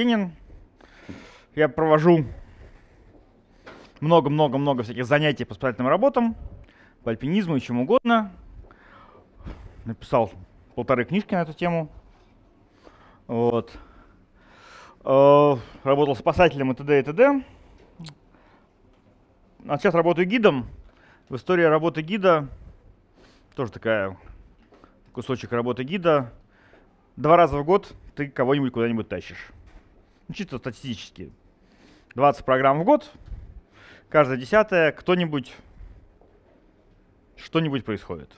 Лебединин. Я провожу много-много-много всяких занятий по специальным работам, по альпинизму и чему угодно. Написал полторы книжки на эту тему. Вот. Э, работал спасателем и т.д. и т.д. А сейчас работаю гидом. В истории работы гида тоже такая кусочек работы гида. Два раза в год ты кого-нибудь куда-нибудь тащишь ну, чисто статистически, 20 программ в год, каждая десятая кто-нибудь, что-нибудь происходит.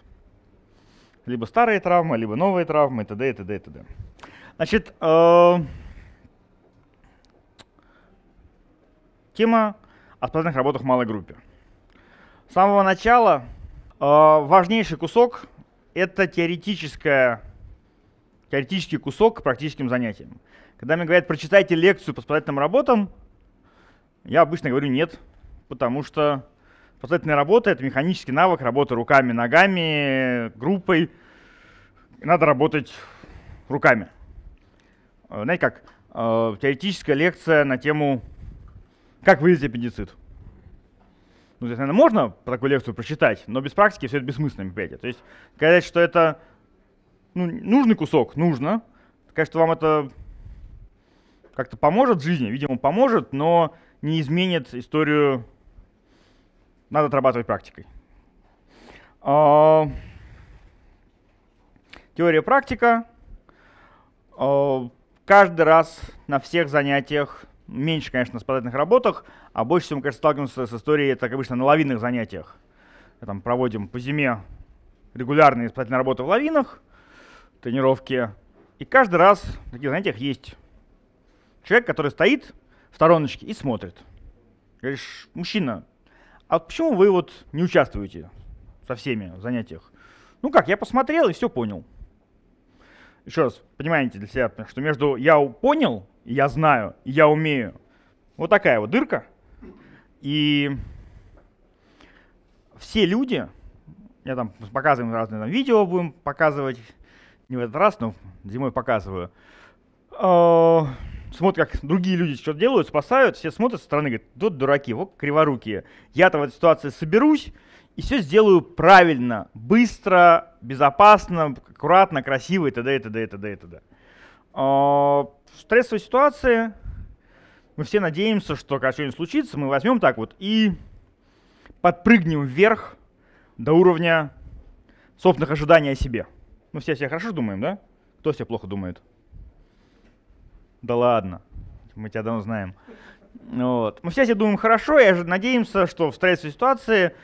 Либо старые травмы, либо новые травмы, и т.д. и т.д. и т.д. Значит, э, тема о платных работах в малой группе. С самого начала э, важнейший кусок – это теоретическая теоретический кусок к практическим занятиям. Когда мне говорят, прочитайте лекцию по воспитательным работам, я обычно говорю нет, потому что воспитательная работа — это механический навык работы руками, ногами, группой. надо работать руками. Э, знаете как, э, теоретическая лекция на тему «Как вылезть аппендицит». Ну, здесь, наверное, можно такую лекцию прочитать, но без практики все это бессмысленно, опять. То есть сказать, что это ну, нужный кусок, нужно. Конечно, вам это как-то поможет в жизни, видимо, поможет, но не изменит историю. Надо отрабатывать практикой. А, теория практика. А, каждый раз на всех занятиях, меньше, конечно, на спадательных работах, а больше всего, мы, конечно, сталкиваемся с историей, это, как обычно, на лавинных занятиях. Мы там проводим по зиме регулярные спадательные работы в лавинах – тренировки. И каждый раз на таких занятиях есть человек, который стоит в стороночке и смотрит. Говоришь, мужчина, а почему вы вот не участвуете со всеми в занятиях? Ну как, я посмотрел и все понял. Еще раз, понимаете для себя, что между я понял, я знаю, я умею, вот такая вот дырка. И все люди, я там показываем разные там, видео, будем показывать, не в этот раз, но зимой показываю. А, смотрят, как другие люди что делают, спасают, все смотрят со стороны, говорят, тут дураки, вот криворукие. Я-то в этой ситуации соберусь и все сделаю правильно, быстро, безопасно, аккуратно, красиво и т.д. и т.д. и т.д. и т.д. А, в стрессовой ситуации мы все надеемся, что когда что-нибудь случится, мы возьмем так вот и подпрыгнем вверх до уровня собственных ожиданий о себе. Мы все себя хорошо думаем, да? Кто себя плохо думает? Да ладно, мы тебя давно знаем. Вот. Мы все себе думаем хорошо и надеемся, что в стрессовой ситуации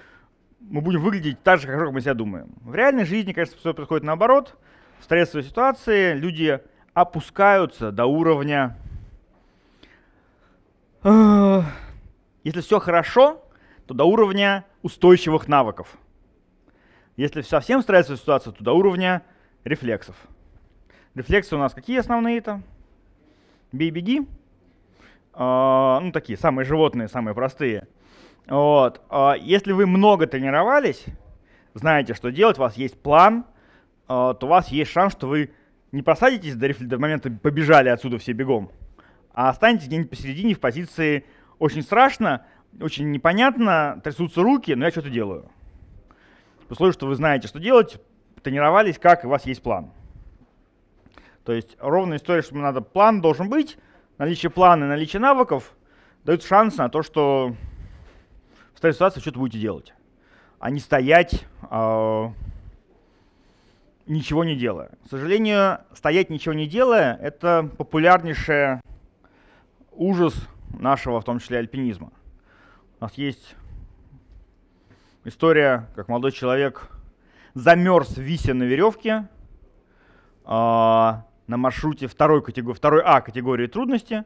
мы будем выглядеть так же, как мы себя думаем. В реальной жизни, конечно, все происходит наоборот. В стрессовой ситуации люди опускаются до уровня... Если все хорошо, то до уровня устойчивых навыков. Если совсем стрессовая ситуация, то до уровня рефлексов. Рефлексы у нас какие основные-то? Бей-беги. А, ну, такие самые животные, самые простые. Вот. А если вы много тренировались, знаете, что делать, у вас есть план, а, то у вас есть шанс, что вы не посадитесь до, реф... до момента побежали отсюда все бегом, а останетесь где-нибудь посередине в позиции очень страшно, очень непонятно, трясутся руки, но я что-то делаю. Условие, что вы знаете, что делать, тренировались, как у вас есть план. То есть ровная история, что мне надо план должен быть, наличие плана и наличие навыков дают шанс на то, что в старой ситуации что-то будете делать, а не стоять, э, ничего не делая. К сожалению, стоять ничего не делая – это популярнейший ужас нашего, в том числе, альпинизма. У нас есть история, как молодой человек замерз, вися на веревке а, на маршруте второй, категории, второй А категории трудности.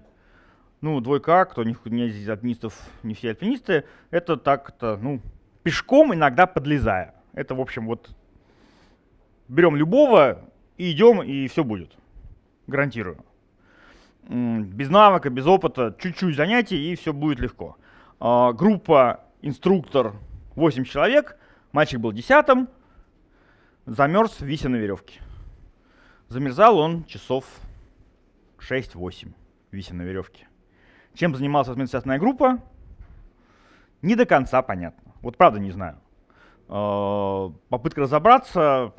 Ну, двойка А, кто не, не здесь альпинистов, не все альпинисты, это так-то, ну, пешком иногда подлезая. Это, в общем, вот берем любого и идем, и все будет. Гарантирую. Без навыка, без опыта, чуть-чуть занятий, и все будет легко. А, группа, инструктор, 8 человек, мальчик был десятым, Замерз, вися на веревке. Замерзал он часов 6-8, вися на веревке. Чем занималась административная группа, не до конца понятно. Вот правда не знаю. А, попытка разобраться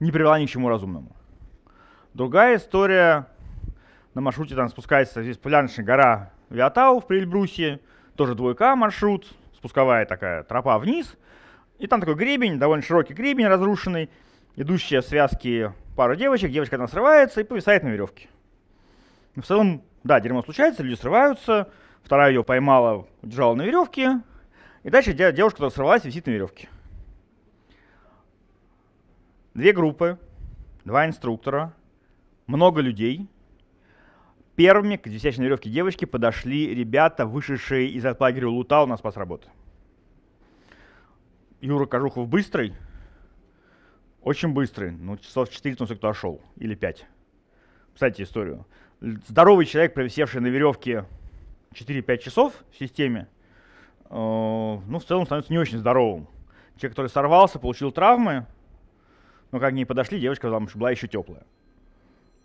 не привела ни к чему разумному. Другая история. На маршруте там спускается здесь поляночная гора Виатау в Прельбрусе. Тоже двойка маршрут. Спусковая такая тропа вниз. И там такой гребень, довольно широкий гребень разрушенный, идущая в связке пара девочек, девочка там срывается и повисает на веревке. В целом, да, дерьмо случается, люди срываются, вторая ее поймала, удержала на веревке, и дальше девушка, которая сорвалась, висит на веревке. Две группы, два инструктора, много людей. Первыми к висящей на веревке девочки подошли ребята, вышедшие из лагеря Лута у нас по работы. Юра Кожухов быстрый, очень быстрый, ну часов 4 он кто-то шел, или 5. Кстати, историю. Здоровый человек, провисевший на веревке 4-5 часов в системе, э, ну, в целом становится не очень здоровым. Человек, который сорвался, получил травмы, но как к ней подошли, девочка там была еще теплая.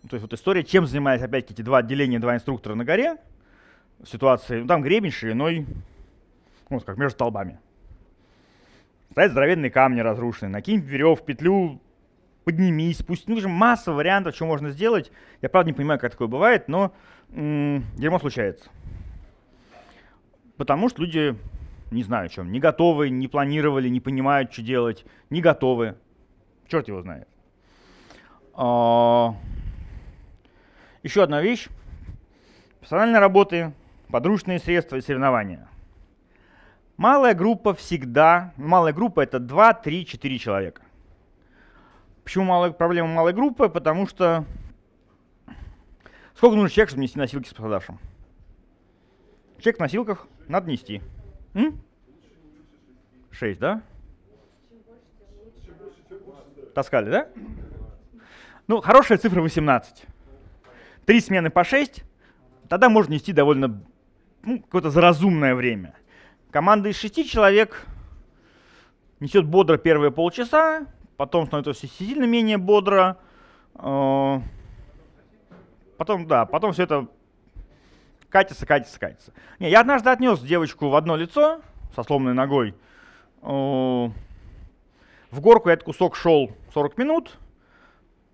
То есть вот история, чем занимались опять эти два отделения, два инструктора на горе, ситуации, ну, там гребень шириной, ну, вот как между столбами. Стоят здоровенные камни разрушенные, накинь веревку петлю, поднимись, пусть. Ну, же масса вариантов, что можно сделать. Я, правда, не понимаю, как такое бывает, но м-м, дерьмо случается. Потому что люди, не знаю, чем, не готовы, не планировали, не понимают, что делать, не готовы. Черт его знает. А, еще одна вещь. Персональные работы, подручные средства и соревнования – Малая группа всегда, малая группа это 2, 3, 4 человека. Почему малая, проблема малой группы? Потому что сколько нужно человек, чтобы нести носилки с пострадавшим? Человек в носилках надо нести. М? 6, да? Таскали, да? Ну, хорошая цифра 18. Три смены по 6, тогда можно нести довольно ну, какое-то заразумное время – Команда из шести человек несет бодро первые полчаса, потом становится все сильно менее бодро. Э, потом, да, потом все это катится, катится, катится. Не, я однажды отнес девочку в одно лицо со сломанной ногой. Э, в горку этот кусок шел 40 минут.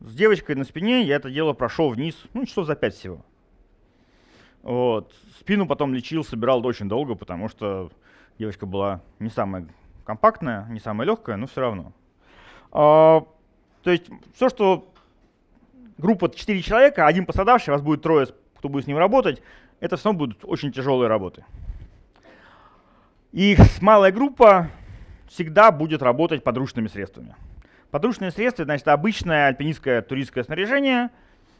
С девочкой на спине я это дело прошел вниз, ну, часов за 5 всего. Вот. Спину потом лечил, собирал очень долго, потому что девочка была не самая компактная, не самая легкая, но все равно. А, то есть все, что группа 4 человека, один пострадавший, вас будет трое, кто будет с ним работать, это все равно будут очень тяжелые работы. И малая группа всегда будет работать подручными средствами. Подручные средства, значит, обычное альпинистское туристское снаряжение.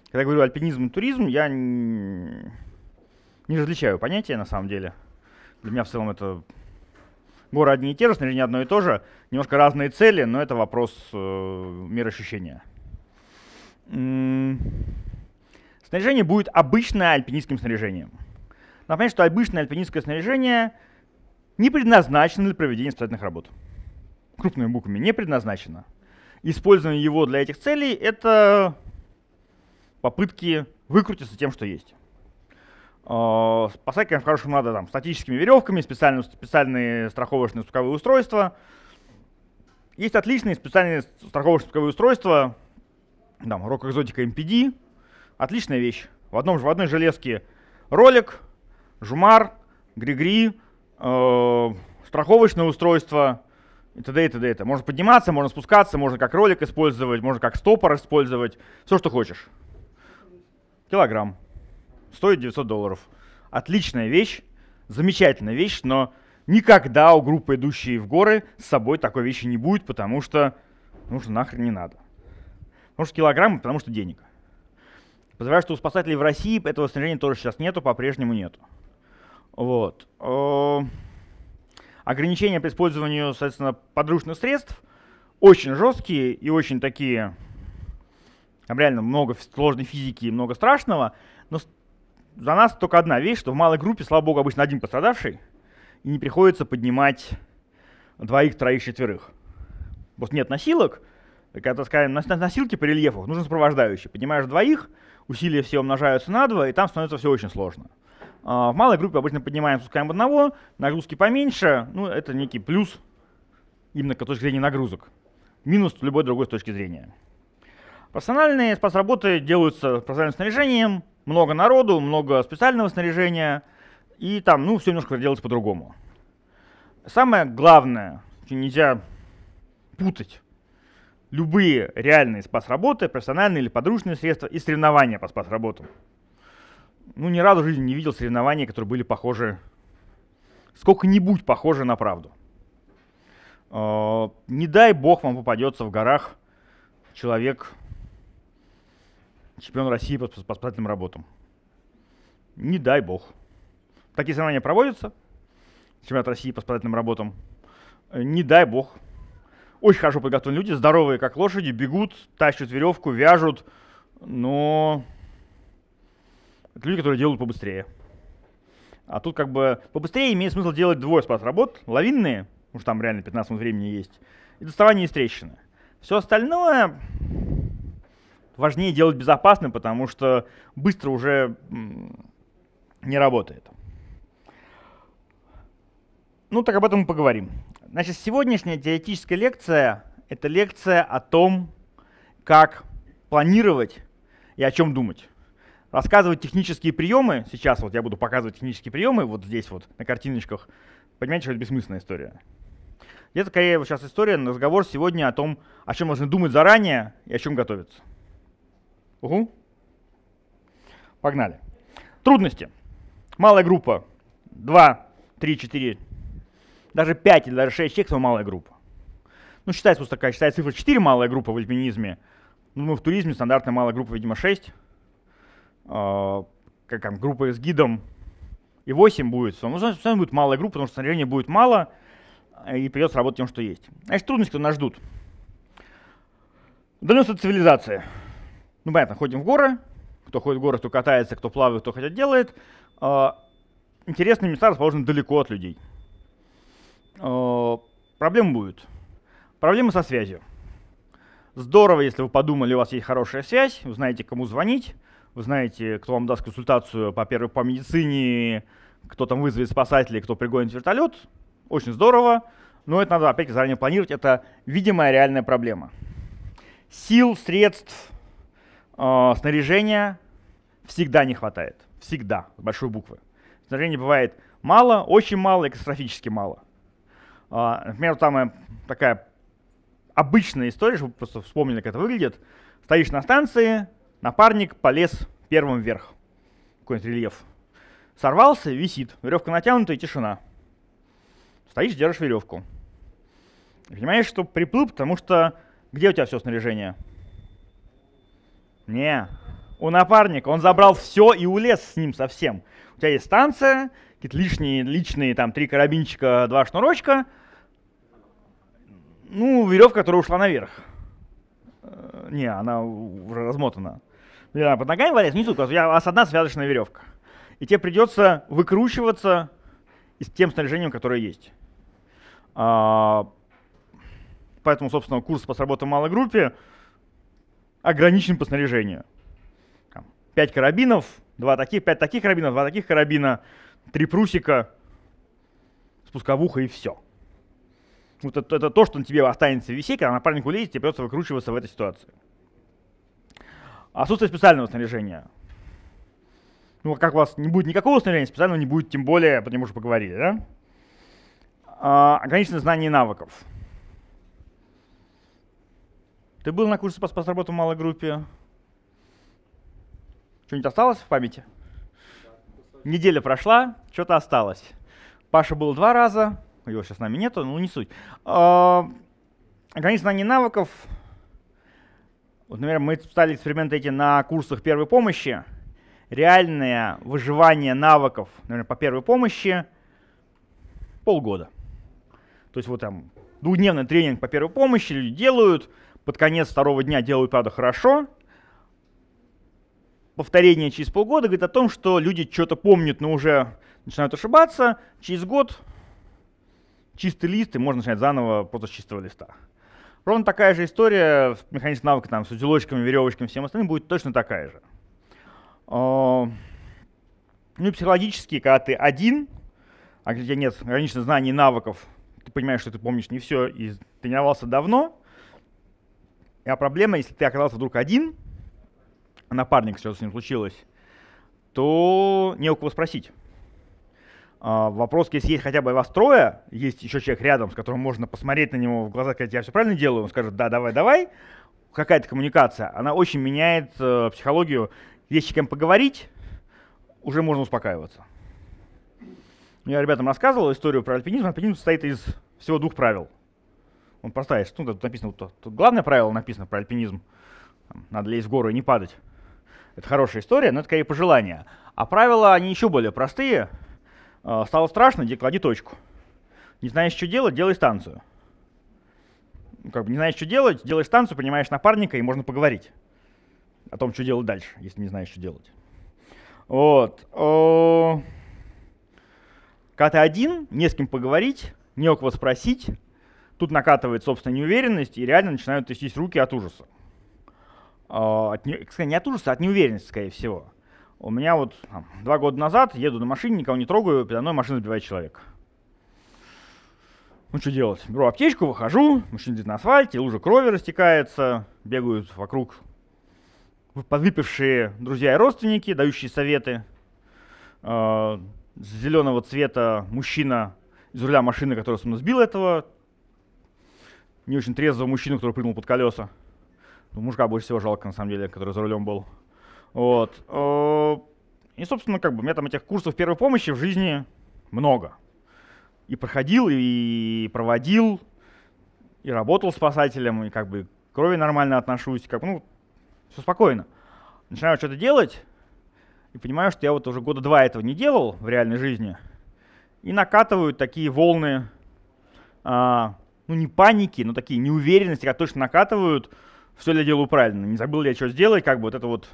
Когда я говорю альпинизм, и туризм, я не различаю понятия на самом деле. Для меня в целом это горы одни и те же, снаряжение одно и то же, немножко разные цели, но это вопрос э, мироощущения. Снаряжение будет обычное альпинистским снаряжением. Надо понять, что обычное альпинистское снаряжение не предназначено для проведения спасательных работ. Крупными буквами не предназначено. Использование его для этих целей — это попытки выкрутиться тем, что есть. Э, спасать, конечно, хорошо надо там статическими веревками, специальные, специальные страховочные стуковые устройства. Есть отличные специальные страховочные стуковые устройства, там, Rock Exotica MPD, отличная вещь. В, одном, в одной железке ролик, жумар, григри, э, страховочное устройство и т.д. и т.д. Это можно подниматься, можно спускаться, можно как ролик использовать, можно как стопор использовать, все, что хочешь. Килограмм стоит 900 долларов. Отличная вещь, замечательная вещь, но никогда у группы, идущей в горы, с собой такой вещи не будет, потому что, ну что нахрен не надо. Потому что килограммы, потому что денег. Поздравляю, что у спасателей в России этого снаряжения тоже сейчас нету, по-прежнему нету. Вот. Э, ограничения по использованию, соответственно, подручных средств очень жесткие и очень такие... Там реально много сложной физики и много страшного, но за нас только одна вещь, что в малой группе, слава богу, обычно один пострадавший, и не приходится поднимать двоих, троих, четверых. Вот нет носилок, когда скажем, на носилки по рельефу нужен сопровождающий. Поднимаешь двоих, усилия все умножаются на два, и там становится все очень сложно. А в малой группе обычно поднимаем, спускаем одного, нагрузки поменьше, ну это некий плюс именно с точки зрения нагрузок. Минус любой другой с точки зрения. спас работы делаются профессиональным снаряжением, много народу, много специального снаряжения, и там, ну, все немножко делать по-другому. Самое главное, что нельзя путать любые реальные спас-работы, профессиональные или подручные средства и соревнования по спас-работам. Ну, ни разу в жизни не видел соревнования, которые были похожи, сколько-нибудь похожи на правду. А, не дай бог вам попадется в горах человек чемпион России по, по спасательным работам. Не дай бог. Такие соревнования проводятся, чемпионат России по спасательным работам. Э, не дай бог. Очень хорошо подготовлены люди, здоровые как лошади, бегут, тащат веревку, вяжут, но это люди, которые делают побыстрее. А тут как бы побыстрее имеет смысл делать двое спас работ, лавинные, уж там реально 15 минут времени есть, и доставание из трещины. Все остальное, важнее делать безопасным, потому что быстро уже не работает. Ну так об этом мы поговорим. Значит, сегодняшняя теоретическая лекция — это лекция о том, как планировать и о чем думать. Рассказывать технические приемы, сейчас вот я буду показывать технические приемы, вот здесь вот на картиночках, понимаете, что это бессмысленная история. Это такая сейчас история, разговор сегодня о том, о чем можно думать заранее и о чем готовиться. Угу. Погнали. Трудности. Малая группа. Два, три, четыре, даже пять или даже шесть человек, это малая группа. Ну, считается просто такая, считается цифра 4 малая группа в альпинизме. Ну, мы в туризме стандартная малая группа, видимо, 6. А, как там, группа с гидом и 8 будет. Ну, все будет малая группа, потому что снаряжения будет мало, э, и придется работать тем, что есть. Значит, трудности, которые нас ждут. Удаленность цивилизация ну, понятно, ходим в горы, кто ходит в горы, кто катается, кто плавает, кто хотя делает. А, интересные места расположены далеко от людей. А, Проблем будет. Проблемы со связью. Здорово, если вы подумали, у вас есть хорошая связь, вы знаете, кому звонить, вы знаете, кто вам даст консультацию по первой по медицине, кто там вызовет спасателей, кто пригонит вертолет. Очень здорово, но это надо опять заранее планировать. Это видимая реальная проблема. Сил, средств, э, снаряжения всегда не хватает. Всегда, с большой буквы. Снаряжения бывает мало, очень мало и катастрофически мало. А, э, например, самая такая обычная история, чтобы просто вспомнили, как это выглядит. Стоишь на станции, напарник полез первым вверх. Какой-нибудь рельеф. Сорвался, висит. Веревка натянута и тишина. Стоишь, держишь веревку. понимаешь, что приплыл, потому что где у тебя все снаряжение? Не. У напарника. Он забрал все и улез с ним совсем. У тебя есть станция, какие-то лишние, личные там три карабинчика, два шнурочка. Ну, веревка, которая ушла наверх. Э, не, она уже размотана. Она под ногами валяется внизу, у вас одна связочная веревка. И тебе придется выкручиваться с тем снаряжением, которое есть. А, поэтому, собственно, курс по сработанной малой группе ограничен по снаряжению. Пять карабинов, два таких, пять таких карабинов, два таких карабина, три прусика, спусковуха и все. Вот это, это то, что на тебе останется висеть, когда напарник улезет, тебе придется выкручиваться в этой ситуации. Отсутствие специального снаряжения. Ну, как у вас не будет никакого снаряжения, специального не будет, тем более, потому что поговорили, да? А, ограниченное знание навыков. Ты был на курсе по спецработу в малой группе? Что-нибудь осталось в памяти? Неделя прошла, что-то осталось. Паша был два раза, его сейчас с нами нету, ну не суть. А, Границ знаний навыков. Вот, например, мы стали эксперименты эти на курсах первой помощи. Реальное выживание навыков, например, по первой помощи полгода. То есть вот там двухдневный тренинг по первой помощи люди делают, под конец второго дня делают, правда, хорошо. Повторение через полгода говорит о том, что люди что-то помнят, но уже начинают ошибаться. Через год чистый лист, и можно начинать заново просто с чистого листа. Ровно такая же история, механизм навыка там, с узелочками, веревочками, всем остальным будет точно такая же. А, ну и психологически, когда ты один, а где нет ограниченных знаний и навыков, ты понимаешь, что ты помнишь не все и тренировался давно, а проблема, если ты оказался вдруг один, напарник, что с ним случилось, то не у кого спросить. А, вопрос, если есть хотя бы вас трое, есть еще человек рядом, с которым можно посмотреть на него в глаза, сказать, я все правильно делаю, он скажет, да, давай, давай. Какая-то коммуникация, она очень меняет э, психологию. Есть с кем поговорить, уже можно успокаиваться. Я ребятам рассказывал историю про альпинизм. Альпинизм состоит из всего двух правил – он простая, ну, тут написано, тут, тут главное правило написано про альпинизм. Там, надо лезть в гору и не падать. Это хорошая история, но это скорее пожелание. А правила, они еще более простые. Э, стало страшно, где клади точку. Не знаешь, что делать, делай станцию. Ну, как бы не знаешь, что делать, делай станцию, понимаешь, напарника, и можно поговорить о том, что делать дальше, если не знаешь, что делать. Вот. Когда ты один, не с кем поговорить, не у кого спросить, Тут накатывает собственная неуверенность, и реально начинают трястись руки от ужаса. А, от, не от ужаса, а от неуверенности, скорее всего. У меня вот там, два года назад еду на машине, никого не трогаю, передо мной машина сбивает человека. Ну, что делать? Беру аптечку, выхожу, мужчина сидит на асфальте, лужа крови растекается, бегают вокруг подвыпившие друзья и родственники, дающие советы. Э, а, зеленого цвета мужчина из руля машины, которая со мной сбил этого не очень трезвого мужчину, который прыгнул под колеса. Ну, мужика больше всего жалко, на самом деле, который за рулем был. Вот. Э, и, собственно, как бы у меня там этих курсов первой помощи в жизни много. И проходил, и проводил, и работал спасателем, и как бы крови нормально отношусь, как ну, все спокойно. Начинаю что-то делать, и понимаю, что я вот уже года два этого не делал в реальной жизни. И накатывают такие волны а, ну не паники, но такие неуверенности, как точно накатывают, все ли я делаю правильно, не забыл ли я что сделать, как бы вот это вот,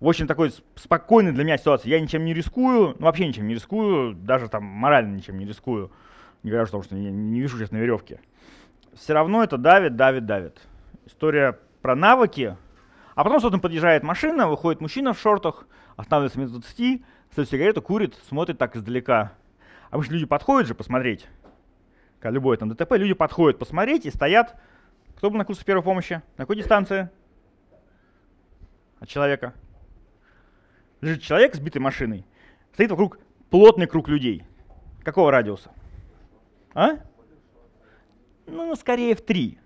в общем, такой спокойный для меня ситуация, я ничем не рискую, ну вообще ничем не рискую, даже там морально ничем не рискую, не говоря о том, что я не вижу сейчас на веревке. Все равно это давит, давит, давит. История про навыки, а потом, собственно, подъезжает машина, выходит мужчина в шортах, останавливается минут 20, стоит сигарету, курит, смотрит так издалека. Обычно люди подходят же посмотреть, любое там ДТП, люди подходят посмотреть и стоят. Кто был на курсе первой помощи? На какой дистанции? От человека. Лежит человек с битой машиной. Стоит вокруг плотный круг людей. Какого радиуса? А? Ну, ну скорее в три.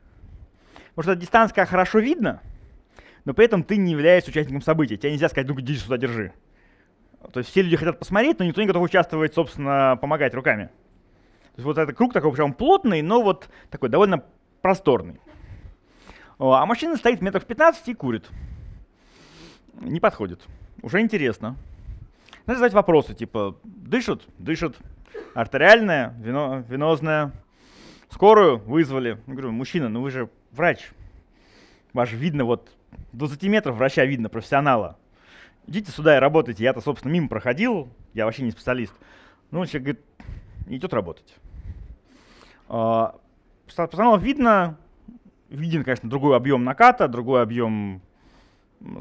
Потому что дистанция хорошо видно, но при этом ты не являешься участником события. Тебе нельзя сказать, ну-ка, иди сюда, держи. То есть все люди хотят посмотреть, но никто не готов участвовать, собственно, помогать руками есть вот этот круг такой прям плотный, но вот такой довольно просторный. А мужчина стоит метров 15 и курит. Не подходит. Уже интересно. Надо задать вопросы, типа, дышит, дышит. Артериальная, вино, венозное. Скорую вызвали. Я говорю, мужчина, ну вы же врач. Ваш видно вот 20 метров врача видно, профессионала. Идите сюда и работайте. Я-то, собственно, мимо проходил. Я вообще не специалист. Ну, он человек говорит, идет работать. А, Пацанов видно, виден, конечно, другой объем наката, другой объем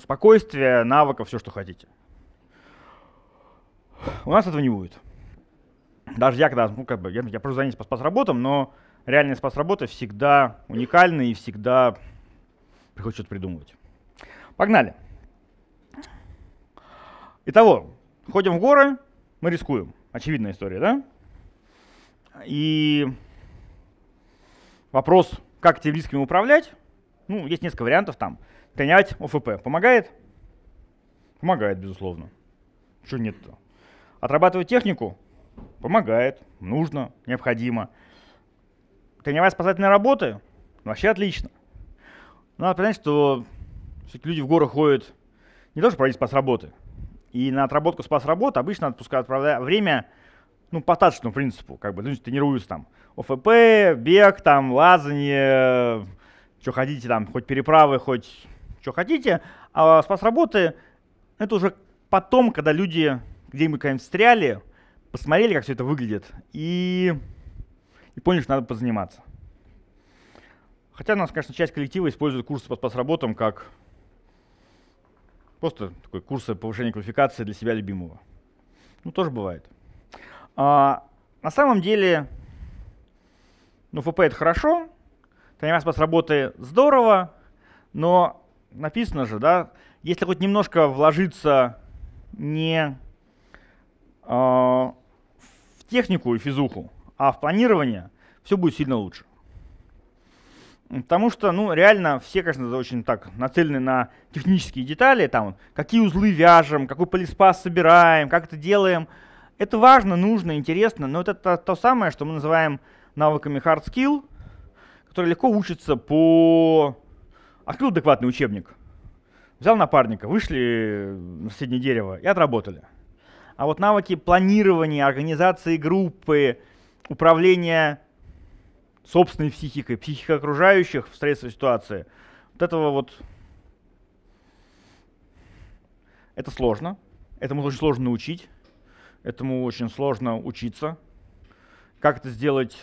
спокойствия, навыков, все, что хотите. У нас этого не будет. Даже я, когда, ну, как бы, я, я просто занялся по спас-работам, но реальный спас-работы всегда уникальный и всегда приходится что-то придумывать. Погнали. Итого, ходим в горы, мы рискуем. Очевидная история, да? И Вопрос, как этими рисками управлять? Ну, есть несколько вариантов там. Тренировать ОФП помогает? Помогает, безусловно. Что нет-то? Отрабатывать технику? Помогает, нужно, необходимо. Тренировать спасательные работы? Вообще отлично. Надо понять, что люди в горы ходят не то, проводить спас работы. И на отработку спас работы обычно отпускают, отправляют время ну, по статочному принципу, как бы, ну, тренируюсь там, ОФП, бег, там, лазание, э, что хотите там, хоть переправы, хоть что хотите, а спас работы, это уже потом, когда люди где мы когда-нибудь стряли, посмотрели, как все это выглядит, и, и поняли, что надо позаниматься. Хотя у нас, конечно, часть коллектива использует курсы по спас работам как просто такой курсы повышения квалификации для себя любимого. Ну, тоже бывает. А, на самом деле, ну, ФП это хорошо, TimeSpace работает здорово, но написано же, да, если хоть немножко вложиться не э, в технику и физуху, а в планирование, все будет сильно лучше. Потому что, ну, реально, все, конечно, очень так нацелены на технические детали, там, какие узлы вяжем, какой полиспас собираем, как это делаем – это важно, нужно, интересно, но вот это то, самое, что мы называем навыками hard skill, которые легко учатся по... А Открыл адекватный учебник, взял напарника, вышли на соседнее дерево и отработали. А вот навыки планирования, организации группы, управления собственной психикой, психикой окружающих в стрессовой ситуации, вот этого вот... Это сложно, этому очень сложно научить. Этому очень сложно учиться. Как это сделать,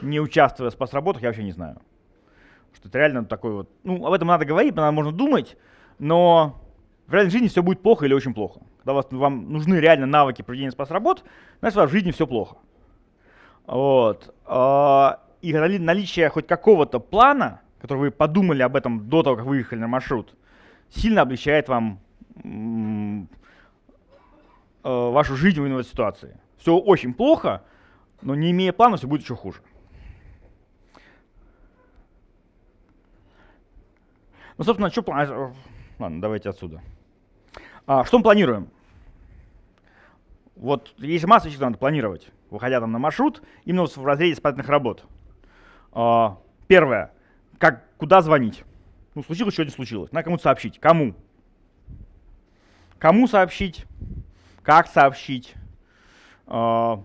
не участвуя в спас работах, я вообще не знаю. Что это реально такой вот... Ну, об этом надо говорить, об этом можно думать, но в реальной жизни все будет плохо или очень плохо. Когда вас, вам нужны реально навыки проведения спас работ, значит, у вас в жизни все плохо. Вот. А, и наличие хоть какого-то плана, который вы подумали об этом до того, как выехали на маршрут, сильно облегчает вам э, вашу жизненную ситуацию. Все очень плохо, но не имея плана, все будет еще хуже. Ну, собственно, что план... А, ладно, давайте отсюда. А, что мы планируем? Вот есть масса вещей, надо планировать, выходя там на маршрут, именно в разрезе испытательных работ. А, первое. Как, куда звонить? Ну, случилось, что не случилось. Надо кому-то сообщить. Кому? Кому сообщить? как сообщить, а,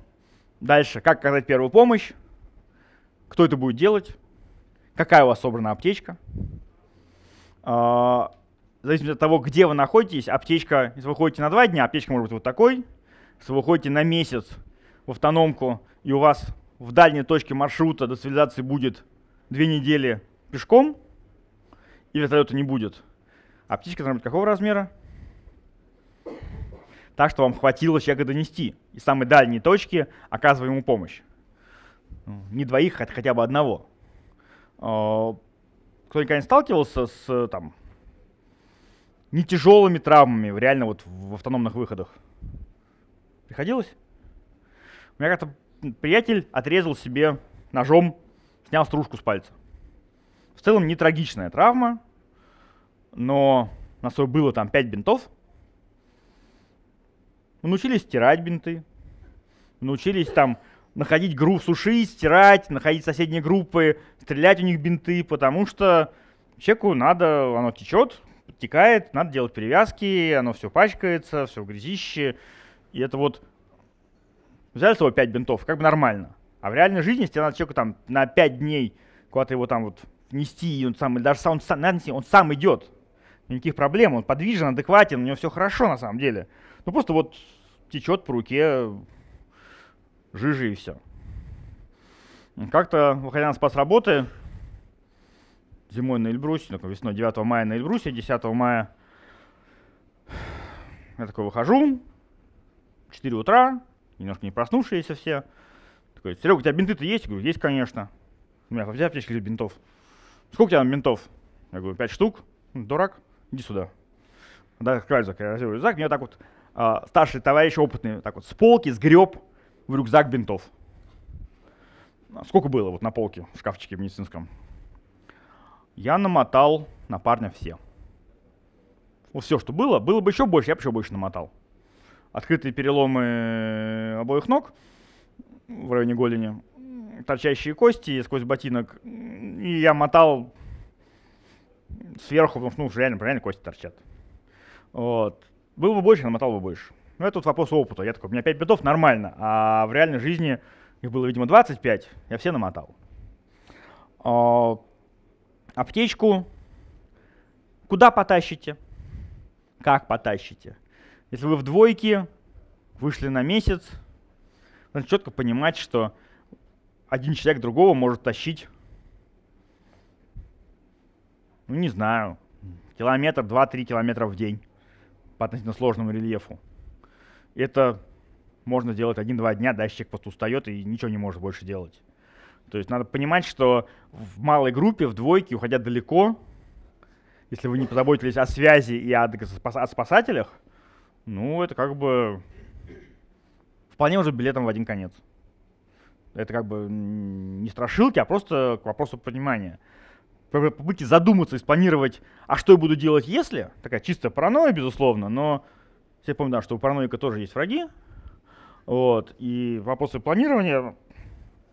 дальше, как оказать первую помощь, кто это будет делать, какая у вас собрана аптечка. А, в зависимости от того, где вы находитесь, аптечка, если вы ходите на два дня, аптечка может быть вот такой. Если вы ходите на месяц в автономку, и у вас в дальней точке маршрута до цивилизации будет две недели пешком, и вертолета не будет, аптечка должна быть какого размера? так, что вам хватило человека донести и самые дальние точки, оказывая ему помощь. Не двоих, а хотя бы одного. А, кто никогда не сталкивался с там, не тяжелыми травмами, реально вот в автономных выходах? Приходилось? У меня как-то приятель отрезал себе ножом, снял стружку с пальца. В целом не трагичная травма, но на свой было там 5 бинтов – мы научились стирать бинты, научились там находить групп суши, стирать, находить соседние группы, стрелять у них бинты, потому что человеку надо, оно течет, подтекает, надо делать перевязки, оно все пачкается, все в грязище. И это вот взяли с собой 5 бинтов, как бы нормально. А в реальной жизни, если надо человеку там на 5 дней куда-то его там вот нести, и он сам, или даже сам, он сам, надо нести, он сам идет. Никаких проблем, он подвижен, адекватен, у него все хорошо на самом деле. Ну просто вот течет по руке жижи и все. Как-то, выходя на спас работы, зимой на Эльбрусе, ну, весной 9 мая на Эльбрусе, 10 мая я такой выхожу, 4 утра, немножко не проснувшиеся все. Такой, Серега, у тебя бинты-то есть? Я говорю, есть, конечно. У меня в аптечке лежит бинтов. Сколько у тебя бинтов? Я говорю, 5 штук. Дурак, иди сюда. Да, открываю рюкзак, я разделываю рюкзак, меня так вот а, старший товарищ опытный так вот с полки сгреб в рюкзак бинтов. А сколько было вот на полке в шкафчике медицинском? Я намотал на парня все. Вот все, что было, было бы еще больше, я бы еще больше намотал. Открытые переломы э, обоих ног в районе голени, торчащие кости сквозь ботинок. И я мотал сверху, потому что ну, реально, реально кости торчат. Вот. Было бы больше, намотал бы больше. Ну, это вот вопрос опыта. Я такой, у меня 5 битов нормально, а в реальной жизни их было, видимо, 25, я все намотал. А, аптечку куда потащите? Как потащите? Если вы в двойке, вышли на месяц, надо четко понимать, что один человек другого может тащить, ну не знаю, километр, два-три километра в день по относительно сложному рельефу. Это можно делать один-два дня, дальше человек просто устает и ничего не может больше делать. То есть надо понимать, что в малой группе, в двойке, уходя далеко, если вы не позаботились о связи и о, о спасателях, ну, это как бы вполне уже билетом в один конец. Это как бы не страшилки, а просто к вопросу понимания попытки задуматься и спланировать, а что я буду делать если, такая чистая паранойя, безусловно, но все помнят, что у параноика тоже есть враги, вот, и вопросы планирования,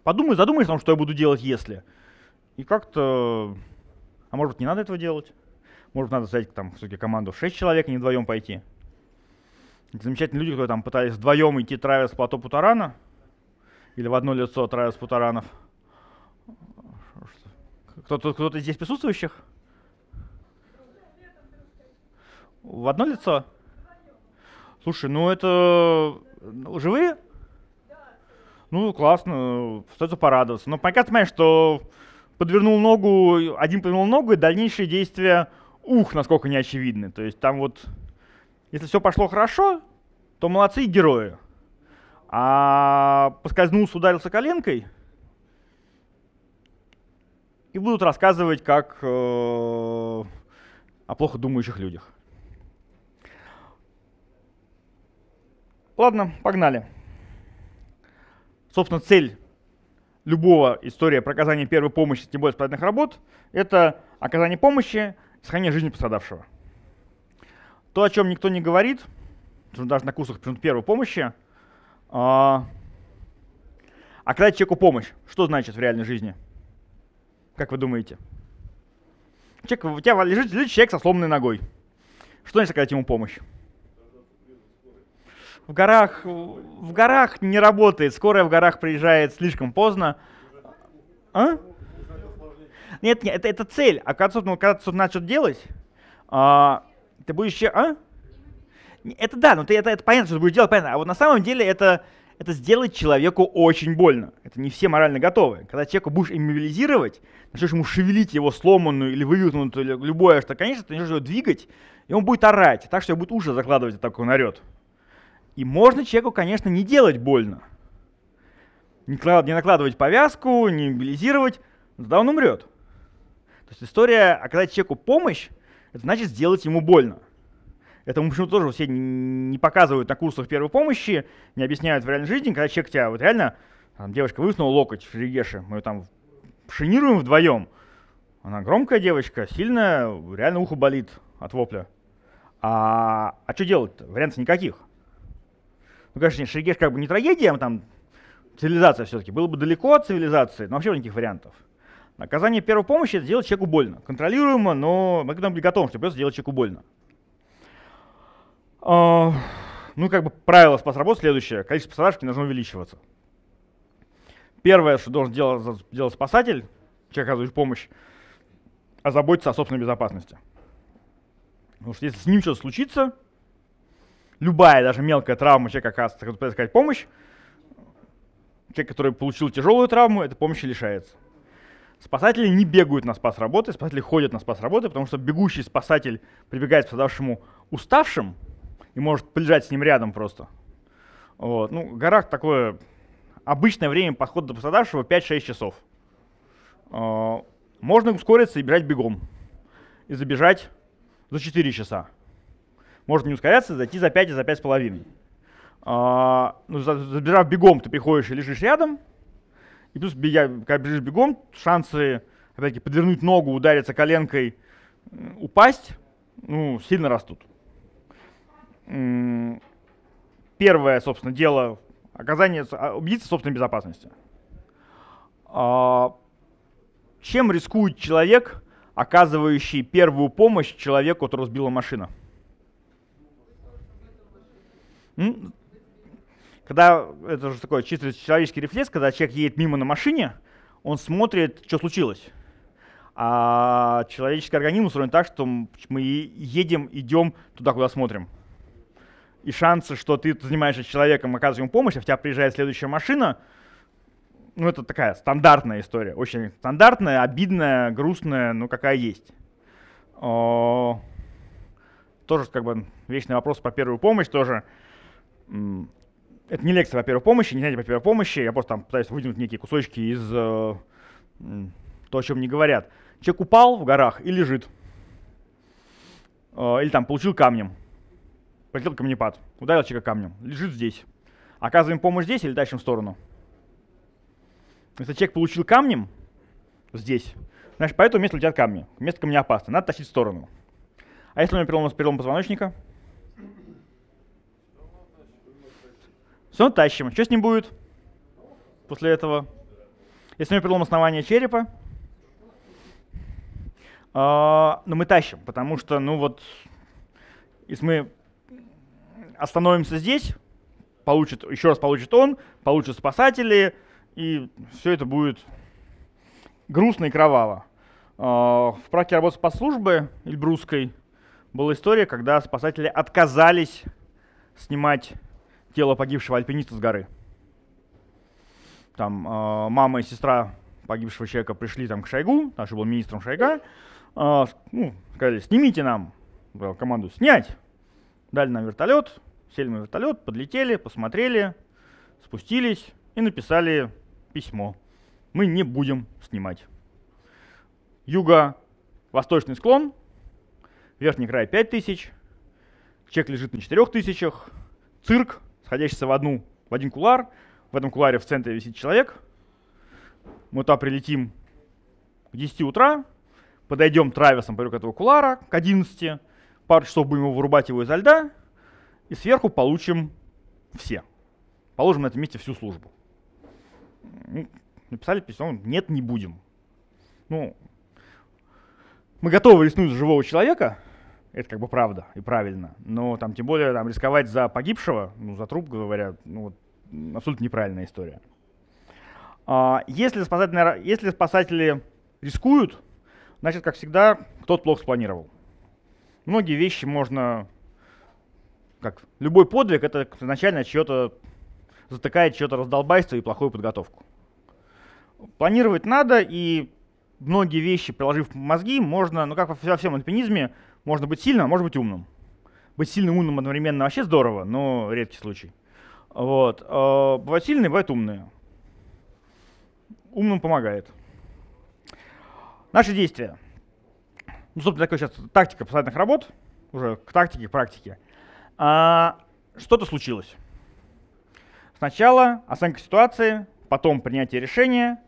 подумай, задумайся о том, что я буду делать если, и как-то, а может быть не надо этого делать, может надо взять там все-таки команду 6 человек, а не вдвоем пойти. Замечательные люди, которые там пытались вдвоем идти Травис Плато Путарана, или в одно лицо Травис Путаранов – кто-то кто то здесь присутствующих? В одно лицо? Слушай, ну это ну, живые? Ну, классно, стоит порадоваться. Но ну, пока ты понимаешь, что подвернул ногу, один подвернул ногу, и дальнейшие действия, ух, насколько не То есть там вот, если все пошло хорошо, то молодцы и герои. А поскользнулся, ударился коленкой – и будут рассказывать как э, о плохо думающих людях. Ладно, погнали. Собственно, цель любого истории про оказание первой помощи, тем более спасательных работ, это оказание помощи, сохранение жизни пострадавшего. То, о чем никто не говорит, даже на курсах первой помощи, а, а оказать человеку помощь, что значит в реальной жизни – как вы думаете? Человек, у тебя лежит, лежит человек со сломанной ногой. Что значит оказать ему помощь? В горах, в горах не работает. Скорая в горах приезжает слишком поздно. А? Нет, нет, это, это цель. А когда, собственно, когда ты начал делать, а, ты будешь... А? Это да, но ты, это, это понятно, что ты будешь делать, понятно. А вот на самом деле это это сделает человеку очень больно. Это не все морально готовы. Когда человеку будешь иммобилизировать, начнешь ему шевелить его сломанную или вывернутую, или любое что, конечно, ты начнешь его двигать, и он будет орать, так что будет уши закладывать, так он орет. И можно человеку, конечно, не делать больно. Не, клад, не накладывать повязку, не иммобилизировать, тогда он умрет. То есть история а оказать человеку помощь, это значит сделать ему больно. Этому почему то тоже все не показывают на курсах первой помощи, не объясняют в реальной жизни, когда человек тебя вот реально, там, девушка высунула локоть в фригеше, мы ее там шинируем вдвоем. Она громкая девочка, сильная, реально ухо болит от вопля. А, а что делать-то? Вариантов никаких. Ну, конечно, Шигеш как бы не трагедия, а там цивилизация все-таки. Было бы далеко от цивилизации, но вообще никаких вариантов. Наказание первой помощи – это делать человеку больно. Контролируемо, но мы к нам готовы, что придется делать человеку больно. А, ну, как бы правило спас-работ следующее. Количество пострадавших должно увеличиваться. Первое, что должен делать, делать спасатель, человек, оказывающий помощь, озаботиться о собственной безопасности. Потому что если с ним что-то случится, любая даже мелкая травма человек оказывается, как пытается сказать, помощь, человек, который получил тяжелую травму, эта помощь лишается. Спасатели не бегают на спас работы, спасатели ходят на спас работы, потому что бегущий спасатель прибегает к пострадавшему уставшим, и может полежать с ним рядом просто. Вот. Ну, в горах такое обычное время подхода до пострадавшего 5-6 часов. А, можно ускориться и бежать бегом. И забежать за 4 часа. Можно не ускоряться, зайти за 5 и за 5,5. А, ну, забежав бегом, ты приходишь и лежишь рядом. И плюс, бегя, когда бежишь бегом, шансы, опять-таки, подвернуть ногу, удариться коленкой, упасть, ну, сильно растут первое, собственно, дело оказание, а, убедиться в собственной безопасности. А, чем рискует человек, оказывающий первую помощь человеку, который разбила машина? Когда это же такой чисто человеческий рефлекс, когда человек едет мимо на машине, он смотрит, что случилось. А человеческий организм устроен так, что мы едем, идем туда, куда смотрим и шансы, что ты занимаешься человеком, оказываешь ему помощь, а в тебя приезжает следующая машина, ну, это такая стандартная история, очень стандартная, обидная, грустная, ну, какая есть. О, а, тоже, как бы, вечный вопрос про первую помощь тоже. Это не лекция по первой помощи, не знаете по первой помощи, я просто там пытаюсь выдвинуть некие кусочки из э, то, о чем не говорят. Человек упал в горах и лежит. Э, или там получил камнем Полетел камнепад. Ударил человека камнем. Лежит здесь. Оказываем помощь здесь или дальше в сторону? Если человек получил камнем здесь, значит, по этому месту летят камни. Место камня опасно. Надо тащить в сторону. А если у меня перелом, перелом позвоночника? Все равно тащим. Что с ним будет после этого? Если у меня перелом основания черепа, а, но ну, мы тащим, потому что, ну вот, если мы остановимся здесь, получит, еще раз получит он, получат спасатели, и все это будет грустно и кроваво. А, в практике работы спецслужбы Эльбрусской была история, когда спасатели отказались снимать тело погибшего альпиниста с горы. Там э, мама и сестра погибшего человека пришли там к Шойгу, наш был министром Шойга, э, ну, сказали, снимите нам, команду снять. Дали нам вертолет, сели на вертолет, подлетели, посмотрели, спустились и написали письмо. Мы не будем снимать. Юго-восточный склон, верхний край 5000, чек лежит на 4000, цирк, сходящийся в одну, в один кулар, в этом куларе в центре висит человек, мы туда прилетим к 10 утра, подойдем Трависом поверх этого кулара к 11, пару часов будем его вырубать его изо льда, и сверху получим все. Положим на этом месте всю службу. Ну, написали письмо, нет, не будем. Ну, мы готовы рискнуть живого человека, это как бы правда и правильно, но там тем более там, рисковать за погибшего, ну, за труп, говоря, ну, вот, абсолютно неправильная история. А, если, спасатели, если спасатели рискуют, значит, как всегда, кто-то плохо спланировал. Многие вещи можно как любой подвиг, это изначально чье-то затыкает чье-то раздолбайство и плохую подготовку. Планировать надо, и многие вещи, приложив мозги, можно, ну как во всем альпинизме, можно быть сильным, а может быть умным. Быть сильным и умным одновременно вообще здорово, но редкий случай. Вот. Э, бывают сильные, бывают умные. Умным помогает. Наши действия. Ну, собственно, такая сейчас тактика постоянных работ, уже к тактике, к практике. А, что-то случилось. Сначала оценка ситуации, потом принятие решения,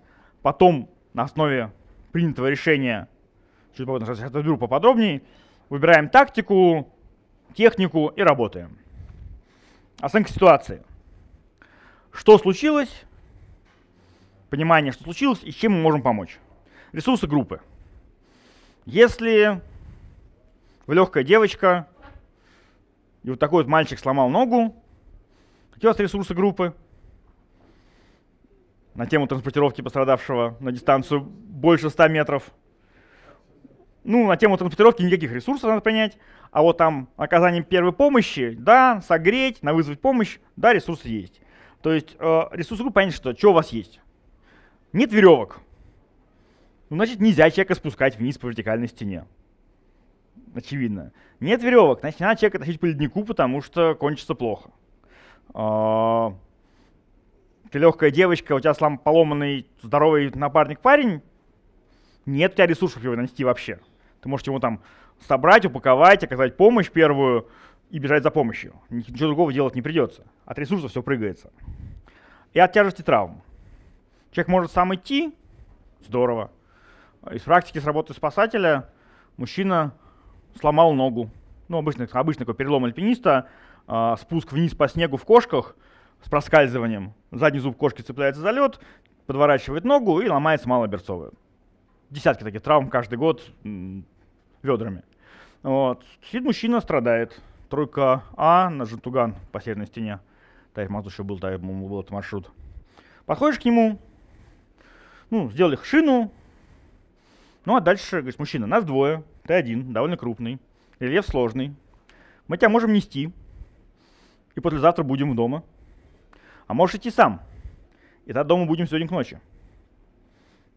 потом на основе принятого решения, чуть поподробнее, сейчас разберу поподробнее, выбираем тактику, технику и работаем. Оценка ситуации. Что случилось, понимание, что случилось и чем мы можем помочь. Ресурсы группы. Если вы легкая девочка, и вот такой вот мальчик сломал ногу. Какие у вас ресурсы группы? На тему транспортировки пострадавшего на дистанцию больше 100 метров. Ну, на тему транспортировки никаких ресурсов надо принять, А вот там оказание первой помощи, да, согреть, на вызвать помощь, да, ресурсы есть. То есть э, ресурс группы понятно, что, что у вас есть. Нет веревок. Ну, значит, нельзя человека спускать вниз по вертикальной стене очевидно. Нет веревок, значит, не надо человека тащить по леднику, потому что кончится плохо. А, ты легкая девочка, у тебя слам поломанный, здоровый напарник парень, нет у тебя ресурсов его нанести вообще. Ты можешь его там собрать, упаковать, оказать помощь первую и бежать за помощью. Ничего другого делать не придется. От ресурсов все прыгается. И от тяжести травм. Человек может сам идти, здорово. Из практики с работы спасателя мужчина сломал ногу. Ну, обычный, обычный такой перелом альпиниста, э, спуск вниз по снегу в кошках с проскальзыванием. Задний зуб кошки цепляется за лед, подворачивает ногу и ломается малоберцовую. Десятки таких травм каждый год м- ведрами. Вот. Сидит мужчина, страдает. Тройка А на Жентуган по северной стене. Тайф Мазу еще был, тайф был этот маршрут. Подходишь к нему, ну, сделали шину, ну, а дальше, говорит, мужчина, нас двое, ты один, довольно крупный. Рельеф сложный. Мы тебя можем нести. И послезавтра будем дома. А можешь идти сам. И тогда дома будем сегодня к ночи.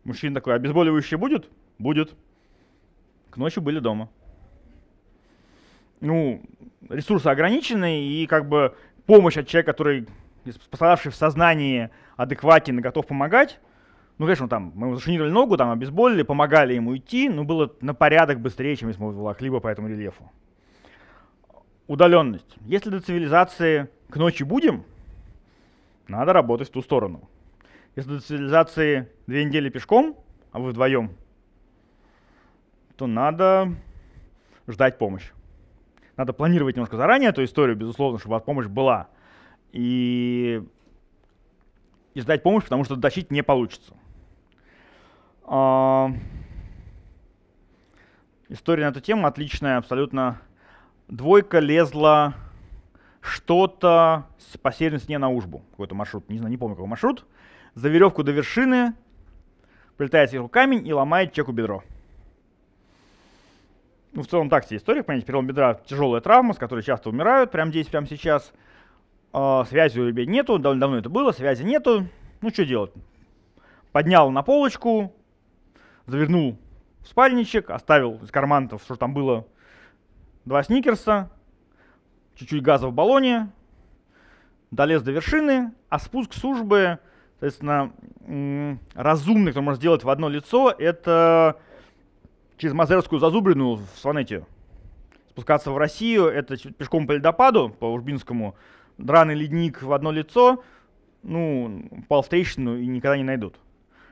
Мужчина такой, обезболивающее будет? Будет. К ночи были дома. Ну, ресурсы ограничены, и как бы помощь от человека, который пострадавший в сознании адекватен и готов помогать, ну, конечно, там, мы ему зашинировали ногу, там, обезболили, помогали ему идти, но было на порядок быстрее, чем если бы была бы по этому рельефу. Удаленность. Если до цивилизации к ночи будем, надо работать в ту сторону. Если до цивилизации две недели пешком, а вы вдвоем, то надо ждать помощь. Надо планировать немножко заранее эту историю, безусловно, чтобы помощь была. И, и ждать помощь, потому что дотащить не получится. А, история на эту тему отличная абсолютно. Двойка лезла что-то с посередине сне на ужбу. Какой-то маршрут, не знаю, не помню какой маршрут. За веревку до вершины прилетает сверху камень и ломает чеку бедро. Ну, в целом так себе история, понимаете, перелом бедра тяжелая травма, с которой часто умирают, прямо здесь, прямо сейчас. Э, связи у ребят нету, довольно давно это было, связи нету. Ну, что делать? Поднял на полочку, завернул в спальничек, оставил из карманов, что там было, два сникерса, чуть-чуть газа в баллоне, долез до вершины, а спуск службы, соответственно, разумный, который можно сделать в одно лицо, это через Мазерскую зазубрину в Сванете. Спускаться в Россию, это пешком по ледопаду, по Ужбинскому, драный ледник в одно лицо, ну, упал в трещину и никогда не найдут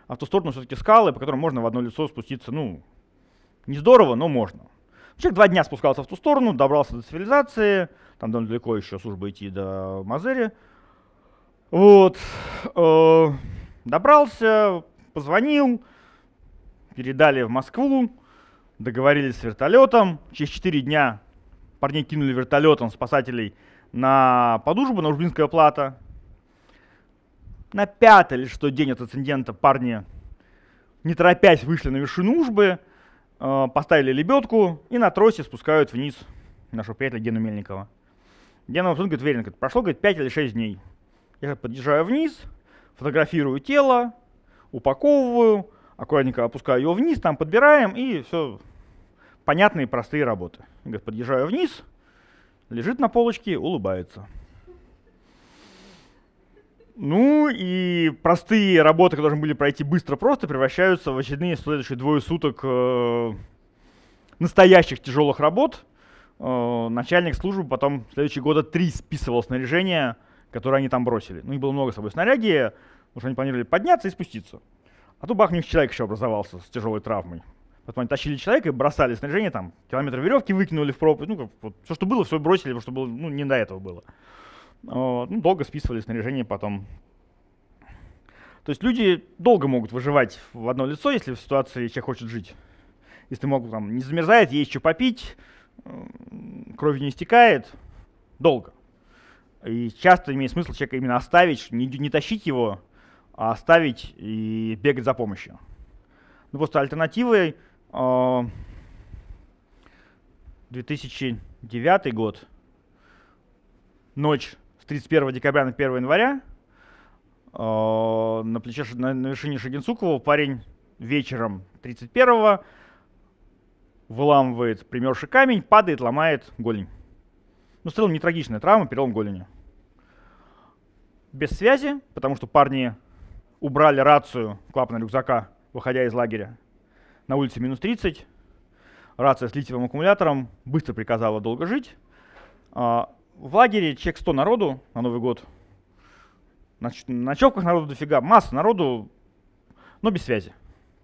а в ту сторону все-таки скалы, по которым можно в одно лицо спуститься, ну, не здорово, но можно. Человек два дня спускался в ту сторону, добрался до цивилизации, там довольно далеко еще служба идти до Мазери. Вот, э, добрался, позвонил, передали в Москву, договорились с вертолетом, через четыре дня парней кинули вертолетом спасателей на подушку, на Ужбинская плата, на пятый или что день от инцидента парни, не торопясь, вышли на вершину Ужбы, э, поставили лебедку и на тросе спускают вниз нашего приятеля Гену Мельникова. Гена Мапсун говорит, уверен, говорит, прошло говорит, 5 или 6 дней. Я подъезжаю вниз, фотографирую тело, упаковываю, аккуратненько опускаю его вниз, там подбираем, и все понятные простые работы. Говорит, подъезжаю вниз, лежит на полочке, улыбается. Ну и простые работы, которые должны были пройти быстро-просто, превращаются в очередные следующие двое суток э, настоящих тяжелых работ. Э, начальник службы потом следующие года три списывал снаряжение, которое они там бросили. Ну, их было много с собой снаряги, потому что они планировали подняться и спуститься. А тут бах, у них человек еще образовался с тяжелой травмой. Потом они тащили человека и бросали снаряжение, там, километр веревки выкинули в пропасть. Ну, как, вот, все, что было, все бросили, потому что было, ну, не до этого было ну, долго списывали снаряжение потом. То есть люди долго могут выживать в одно лицо, если в ситуации человек хочет жить. Если ты мог, там, не замерзает, есть что попить, кровь не истекает, долго. И часто имеет смысл человека именно оставить, не, не тащить его, а оставить и бегать за помощью. Ну, просто альтернативой э, а, 2009 год, ночь 31 декабря на 1 января. Э, на плече на, на вершине Шагенцукова парень вечером 31-го выламывает примерший камень, падает, ломает голень. Ну, в целом не трагичная травма, перелом голени. Без связи, потому что парни убрали рацию клапана рюкзака, выходя из лагеря. На улице минус 30. Рация с литиевым аккумулятором быстро приказала долго жить. А, в лагере чек 100 народу на Новый год. значит На ночевках народу дофига, масса народу, но без связи.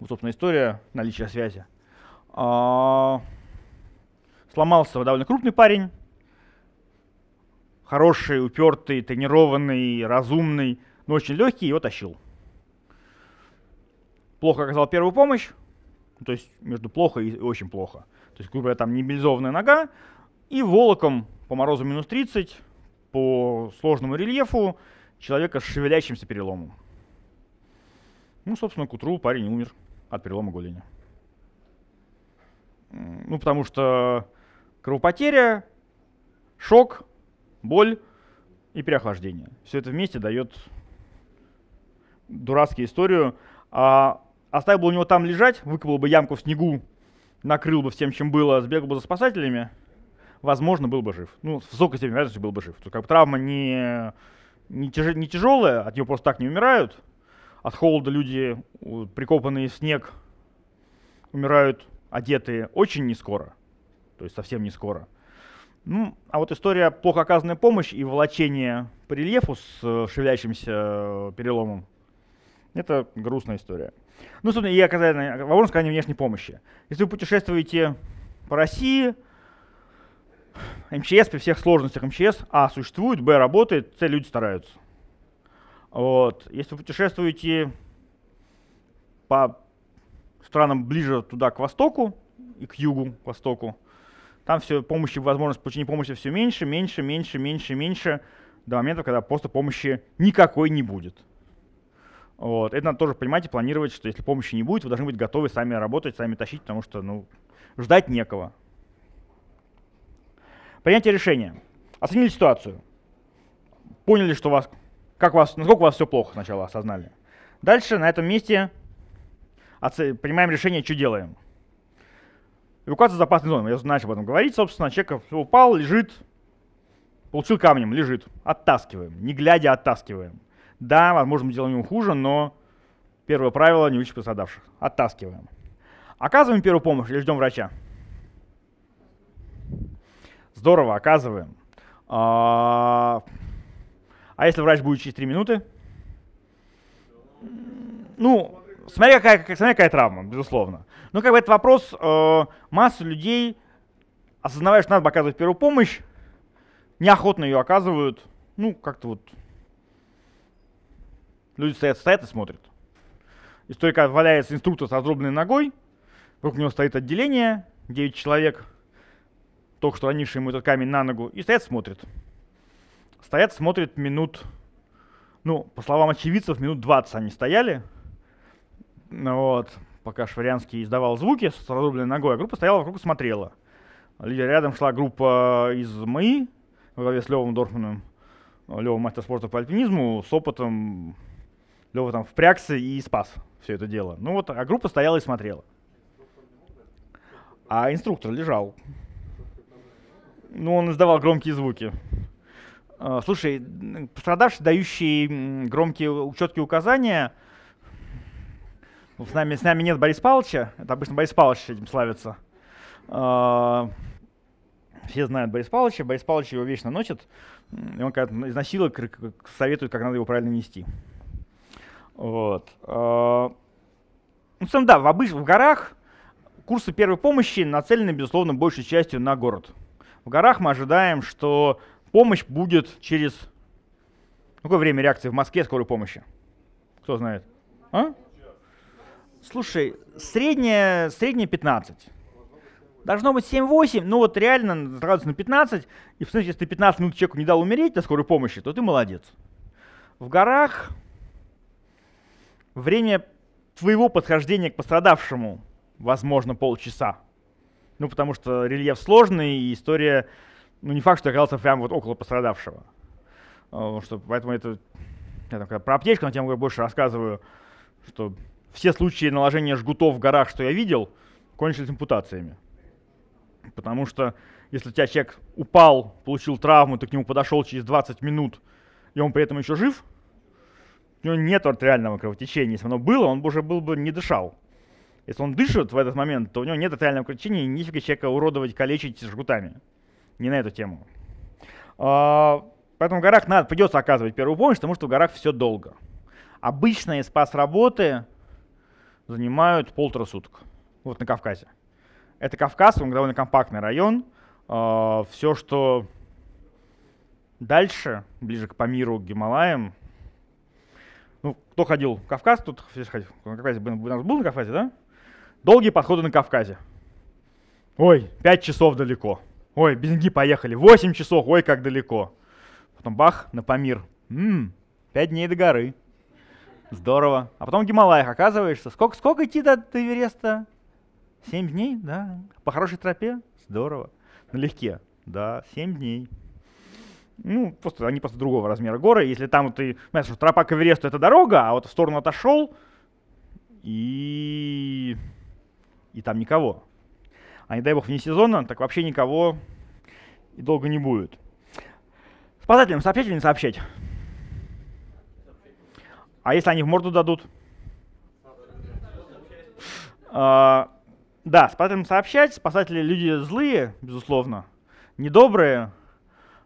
Вот, собственно, история наличия связи. А, сломался довольно крупный парень, хороший, упертый, тренированный, разумный, но очень легкий, его тащил. Плохо оказал первую помощь, то есть между плохо и очень плохо. То есть, грубо говоря, там немобилизованная нога, и волоком по морозу минус 30, по сложному рельефу, человека с шевелящимся переломом. Ну, собственно, к утру парень умер от перелома голени. Ну, потому что кровопотеря, шок, боль и переохлаждение. Все это вместе дает дурацкую историю. А оставил бы у него там лежать, выкопал бы ямку в снегу, накрыл бы всем, чем было, сбегал бы за спасателями – возможно, был бы жив. Ну, с высокой степенью вероятности был бы жив. То есть, как бы травма не, не, тяж, не тяжелая, от нее просто так не умирают. От холода люди, прикопанные в снег, умирают одетые очень не скоро. То есть совсем не скоро. Ну, а вот история плохо оказанная помощь и волочение по рельефу с э, шевелящимся э, переломом, это грустная история. Ну, собственно, и оказание, возможность оказания внешней помощи. Если вы путешествуете по России, МЧС при всех сложностях МЧС, а, существует, б, работает, с, люди стараются. Вот. Если вы путешествуете по странам ближе туда к востоку и к югу, к востоку, там все помощи, возможность получения помощи все меньше, меньше, меньше, меньше, меньше, до момента, когда просто помощи никакой не будет. Вот. Это надо тоже понимать и планировать, что если помощи не будет, вы должны быть готовы сами работать, сами тащить, потому что ну, ждать некого. Принятие решения. Оценили ситуацию. Поняли, что вас, как вас, насколько у вас все плохо сначала осознали. Дальше на этом месте принимаем решение, что делаем. Эвакуация из опасной зоны. Я начал об этом говорить, собственно. Человек упал, лежит, получил камнем, лежит. Оттаскиваем, не глядя оттаскиваем. Да, возможно, мы делаем ему хуже, но первое правило – не учить пострадавших. Оттаскиваем. Оказываем первую помощь или ждем врача? Здорово, оказываем. А, а если врач будет через 3 минуты? Ну, смотри какая, смотря какая травма, безусловно. Ну как бы этот вопрос, э, масса людей, осознавая, что надо бы оказывать первую помощь, неохотно ее оказывают. Ну, как-то вот люди стоят, стоят и смотрят. И только валяется инструктор с отрубленной ногой, вокруг него стоит отделение, 9 человек – только что ранивший ему этот камень на ногу, и стоят, смотрят. Стоят, смотрят минут, ну, по словам очевидцев, минут 20 они стояли. Ну вот, пока Шварянский издавал звуки с разрубленной ногой, а группа стояла вокруг и смотрела. Рядом шла группа из МАИ, во главе с Левым Дорфманом, Лева мастер спорта по альпинизму, с опытом Лева там впрягся и спас все это дело. Ну вот, а группа стояла и смотрела. А инструктор лежал. Ну, он издавал громкие звуки. А, слушай, пострадавший, дающий громкие, четкие указания, с нами, с нами нет Бориса Павловича, это обычно Борис Павлович этим славится. А, все знают Бориса Павловича, Борис Павлович его вечно носит, и он когда из насилок советует, как надо его правильно нести. Вот. А, ну, сам да, в, обыч... в горах курсы первой помощи нацелены, безусловно, большей частью на город – в горах мы ожидаем, что помощь будет через... Ну, какое время реакции в Москве скорой помощи? Кто знает? А? Слушай, средняя, средняя 15. Должно быть 7-8, ну вот реально сразу на 15. И, в смысле, если ты 15 минут человеку не дал умереть на скорой помощи, то ты молодец. В горах время твоего подхождения к пострадавшему, возможно, полчаса. Ну, потому что рельеф сложный, и история, ну, не факт, что я оказался прямо вот около пострадавшего. Э, что, поэтому это... Я там, когда про аптечку на тему я больше рассказываю, что все случаи наложения жгутов в горах, что я видел, кончились ампутациями. Потому что если у тебя человек упал, получил травму, ты к нему подошел через 20 минут, и он при этом еще жив, у него нет артериального кровотечения. Если оно было, он бы уже был бы не дышал. Если он дышит в этот момент, то у него нет тотального кручения, и нифига человека уродовать, калечить жгутами. Не на эту тему. А, поэтому в горах надо, придется оказывать первую помощь, потому что в горах все долго. Обычные спас работы занимают полтора суток. Вот на Кавказе. Это Кавказ, он довольно компактный район. А, все, что дальше, ближе к Памиру, к Гималаям, ну, кто ходил в Кавказ, тут На Кавказе у нас был на Кавказе, да? Долгие подходы на Кавказе. Ой, 5 часов далеко. Ой, Бенги поехали. 8 часов, ой, как далеко. Потом бах, на Памир. Ммм, 5 дней до горы. Здорово. А потом в Гималаях оказываешься. Сколько, сколько идти до, Эвереста? 7 дней, да. По хорошей тропе? Здорово. Налегке? Да, 7 дней. Ну, просто они просто другого размера горы. Если там вот ты, знаешь, тропа к Эвересту это дорога, а вот в сторону отошел, и и там никого. А не дай бог вне сезона, так вообще никого и долго не будет. Спасателям сообщать или не сообщать? А если они в морду дадут? А, да, спасателям сообщать. Спасатели люди злые, безусловно, недобрые,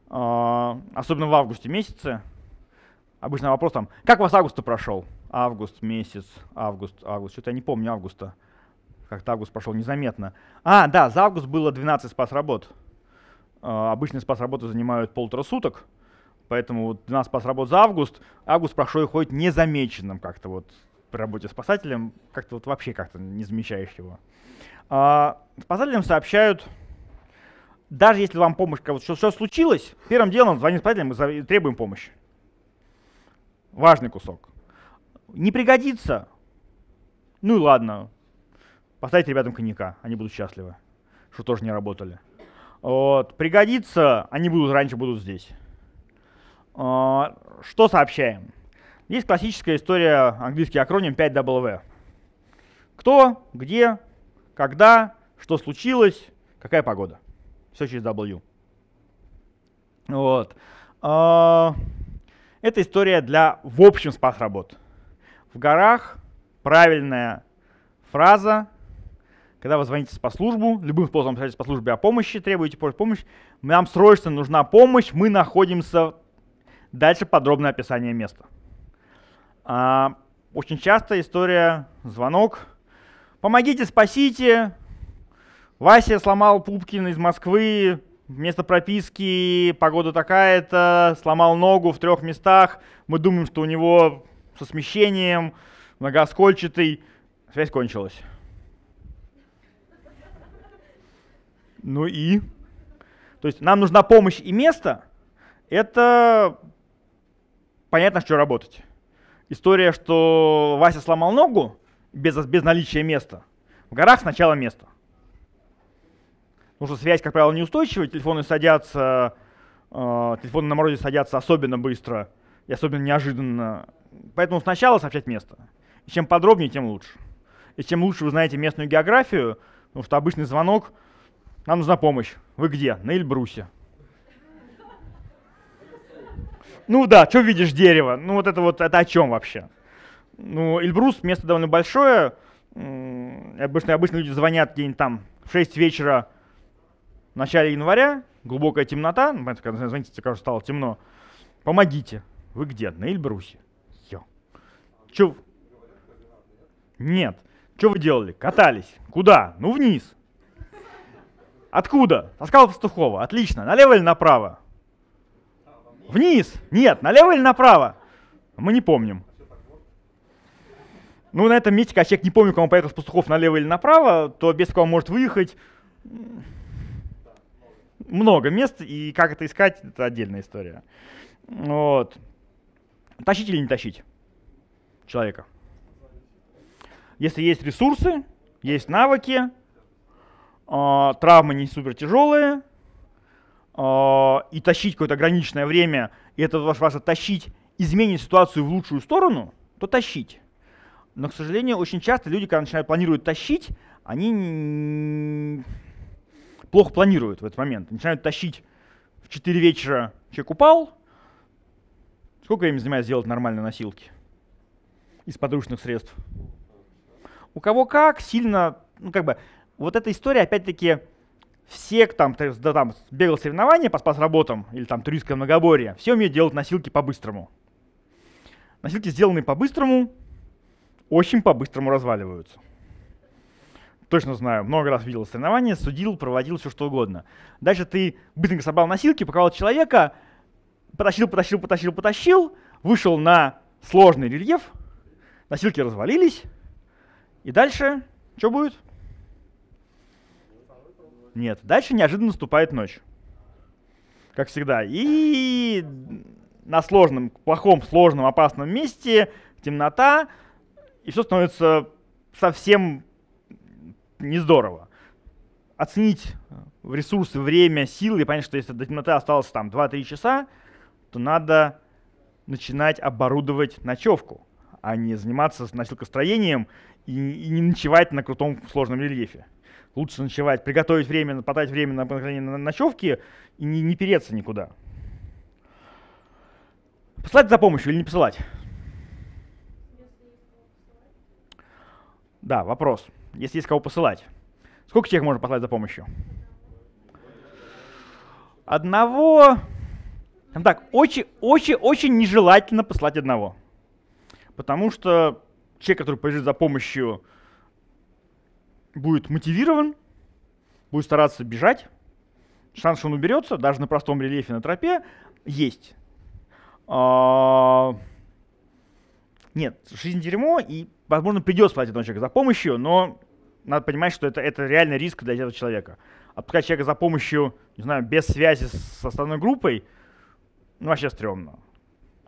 а, особенно в августе месяце. Обычно вопрос там, как у вас август прошел? Август, месяц, август, август. Что-то я не помню августа. Как-то август прошел незаметно. А, да, за август было 12 спас работ. Э, а, обычно спас работы занимают полтора суток. Поэтому вот 12 спас работ за август. Август прошел и ходит незамеченным как-то вот при работе спасателем. Как-то вот вообще как-то не замечаешь его. Э, спасателям сообщают, даже если вам помощь, вот что, что случилось, первым делом звоним спасателям и требуем помощи. Важный кусок. Не пригодится. Ну и ладно, Поставить ребятам коньяка, они будут счастливы, что тоже не работали. Вот. Пригодится, они будут раньше будут здесь. А, что сообщаем? Есть классическая история, английский акроним 5W. Кто, где, когда, что случилось, какая погода. Все через W. Вот. А, это история для, в общем, спас работ. В горах правильная фраза когда вы звоните по службу, любым способом обращаетесь по службе о помощи, требуете помощь, нам срочно нужна помощь, мы находимся... Дальше подробное описание места. А, очень часто история, звонок, помогите, спасите, Вася сломал Пупкин из Москвы, место прописки, погода такая-то, сломал ногу в трех местах, мы думаем, что у него со смещением, многоскольчатый, связь кончилась. Ну и? То есть нам нужна помощь и место, это понятно, что работать. История, что Вася сломал ногу без, без наличия места. В горах сначала место. Потому что связь, как правило, неустойчивая, телефоны садятся, э, телефоны на морозе садятся особенно быстро и особенно неожиданно. Поэтому сначала сообщать место. И чем подробнее, тем лучше. И чем лучше вы знаете местную географию, потому что обычный звонок – нам нужна помощь. Вы где? На Эльбрусе. Ну да, что видишь дерево? Ну вот это вот, это о чем вообще? Ну, Эльбрус место довольно большое. Обычно, обычно люди звонят где-нибудь там в 6 вечера в начале января, глубокая темнота, ну, когда звоните, кажется, стало темно. Помогите. Вы где? На Эльбрусе. Все. Че? Нет. Что вы делали? Катались. Куда? Ну вниз. Откуда? Таскал Пастухова. Отлично. Налево или направо? Вниз. Нет, налево или направо? Мы не помним. Ну, на этом месте, когда человек не помнит, кому поехал с Пастухов налево или направо, то без кого может выехать много мест, и как это искать, это отдельная история. Вот. Тащить или не тащить человека? Если есть ресурсы, есть навыки, а, травмы не супер тяжелые, а, и тащить какое-то ограниченное время, и это ваш вас тащить, изменить ситуацию в лучшую сторону, то тащить. Но, к сожалению, очень часто люди, когда начинают планировать тащить, они плохо планируют в этот момент. Начинают тащить в 4 вечера человек упал. Сколько времени занимает сделать нормальные носилки из подручных средств? У кого как, сильно, ну как бы, вот эта история, опять-таки, все, там, да, там бегал соревнования по спас-работам или там туристское многоборье, все умеют делать носилки по-быстрому. Носилки, сделанные по-быстрому, очень по-быстрому разваливаются. Точно знаю, много раз видел соревнования, судил, проводил все что угодно. Дальше ты быстренько собрал носилки, показал человека, потащил, потащил, потащил, потащил, вышел на сложный рельеф, носилки развалились, и дальше что будет? Нет. Дальше неожиданно наступает ночь. Как всегда. И на сложном, плохом, сложном, опасном месте темнота, и все становится совсем не здорово. Оценить э, ресурсы, время, силы, и понять, что если до темноты осталось там 2-3 часа, то надо начинать оборудовать ночевку, а не заниматься носилкостроением и, и не ночевать на крутом сложном рельефе лучше ночевать, приготовить время, потратить время на, на ночевки и не, не переться никуда. Посылать за помощью или не посылать? Да, вопрос. Если есть кого посылать. Сколько человек можно послать за помощью? Одного. Так, очень-очень-очень нежелательно послать одного. Потому что человек, который побежит за помощью, будет мотивирован, будет стараться бежать. Шанс, что он уберется, даже на простом рельефе на тропе, есть. А, нет, жизнь дерьмо, и, возможно, придется платить этому человеку за помощью, но надо понимать, что это, это реальный риск для этого человека. Отпускать человека за помощью, не знаю, без связи с основной группой, ну, вообще стрёмно.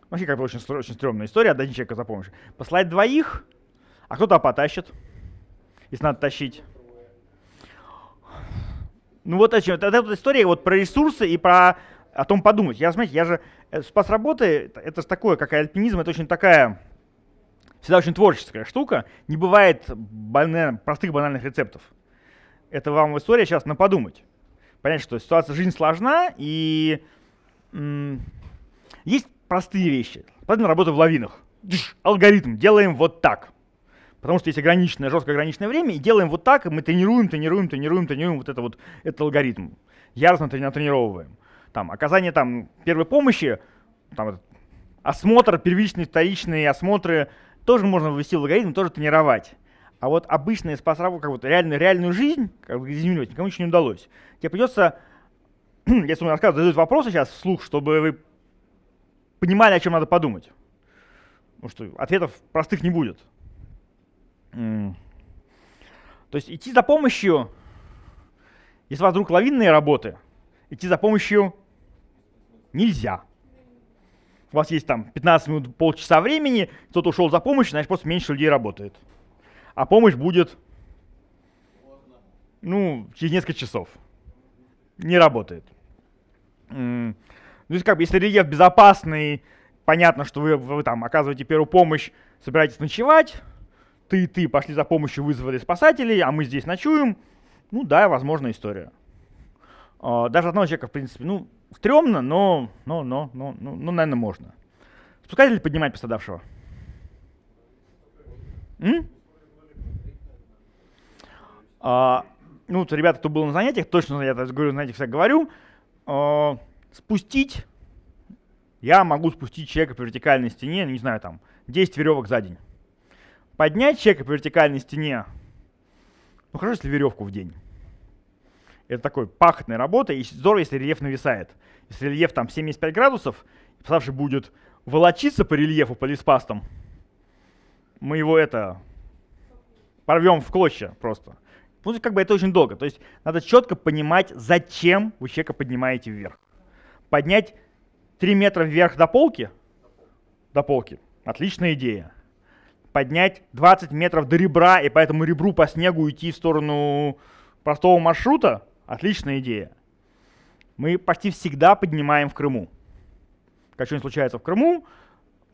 Вообще, как бы очень, очень стрёмная история, отдать человека за помощь. Послать двоих, а кто-то потащит если надо тащить. Ну вот о чем. Это, это история вот про ресурсы и про о том подумать. Я, смотрите, я же э, спас работы, это же такое, как и альпинизм, это очень такая, всегда очень творческая штука. Не бывает банально, простых банальных рецептов. Это вам история сейчас на подумать. понять, что ситуация, жизнь сложна, и есть простые вещи. Поэтому работа в лавинах. Алгоритм, делаем вот так потому что есть ограниченное, жестко ограниченное время, и делаем вот так, и мы тренируем, тренируем, тренируем, тренируем вот это вот, этот алгоритм. Яростно тренировываем. Там, оказание там первой помощи, там, осмотр, первичные, вторичные осмотры, тоже можно ввести в алгоритм, тоже тренировать. А вот обычные спасраву, как вот реальную, реальную жизнь, как бы изменить, никому еще не удалось. Тебе придется, если он рассказывает, задают вопросы сейчас вслух, чтобы вы понимали, о чем надо подумать. Потому что ответов простых не будет. То есть идти за помощью, если у вас вдруг лавинные работы, идти за помощью нельзя. У вас есть там 15 минут, полчаса времени, кто-то ушел за помощью, значит просто меньше людей работает. А помощь будет, ну, через несколько часов. Не работает. Ну, то есть как бы, если рельеф безопасный, понятно, что вы, вы там оказываете первую помощь, собираетесь ночевать, ты и ты пошли за помощью, вызвали спасателей, а мы здесь ночуем, ну да, возможно, история. А, даже одного человека, в принципе, ну, стрёмно, но, но, но, но, ну, ну наверное, можно. Спускать или поднимать пострадавшего? М? А, ну, вот, ребята, кто был на занятиях, точно я говорю, на этих всех говорю. А, спустить я могу спустить человека по вертикальной стене, не знаю, там, 10 веревок за день поднять человека по вертикальной стене, ну хорошо, если веревку в день. Это такой пахотная работа, и здорово, если рельеф нависает. Если рельеф там 75 градусов, представший будет волочиться по рельефу полиспастом, мы его это порвем в клочья просто. Ну, как бы это очень долго. То есть надо четко понимать, зачем вы человека поднимаете вверх. Поднять 3 метра вверх до полки? До полки. Отличная идея поднять 20 метров до ребра и поэтому ребру по снегу идти в сторону простого маршрута, отличная идея. Мы почти всегда поднимаем в Крыму. Как что-нибудь случается в Крыму,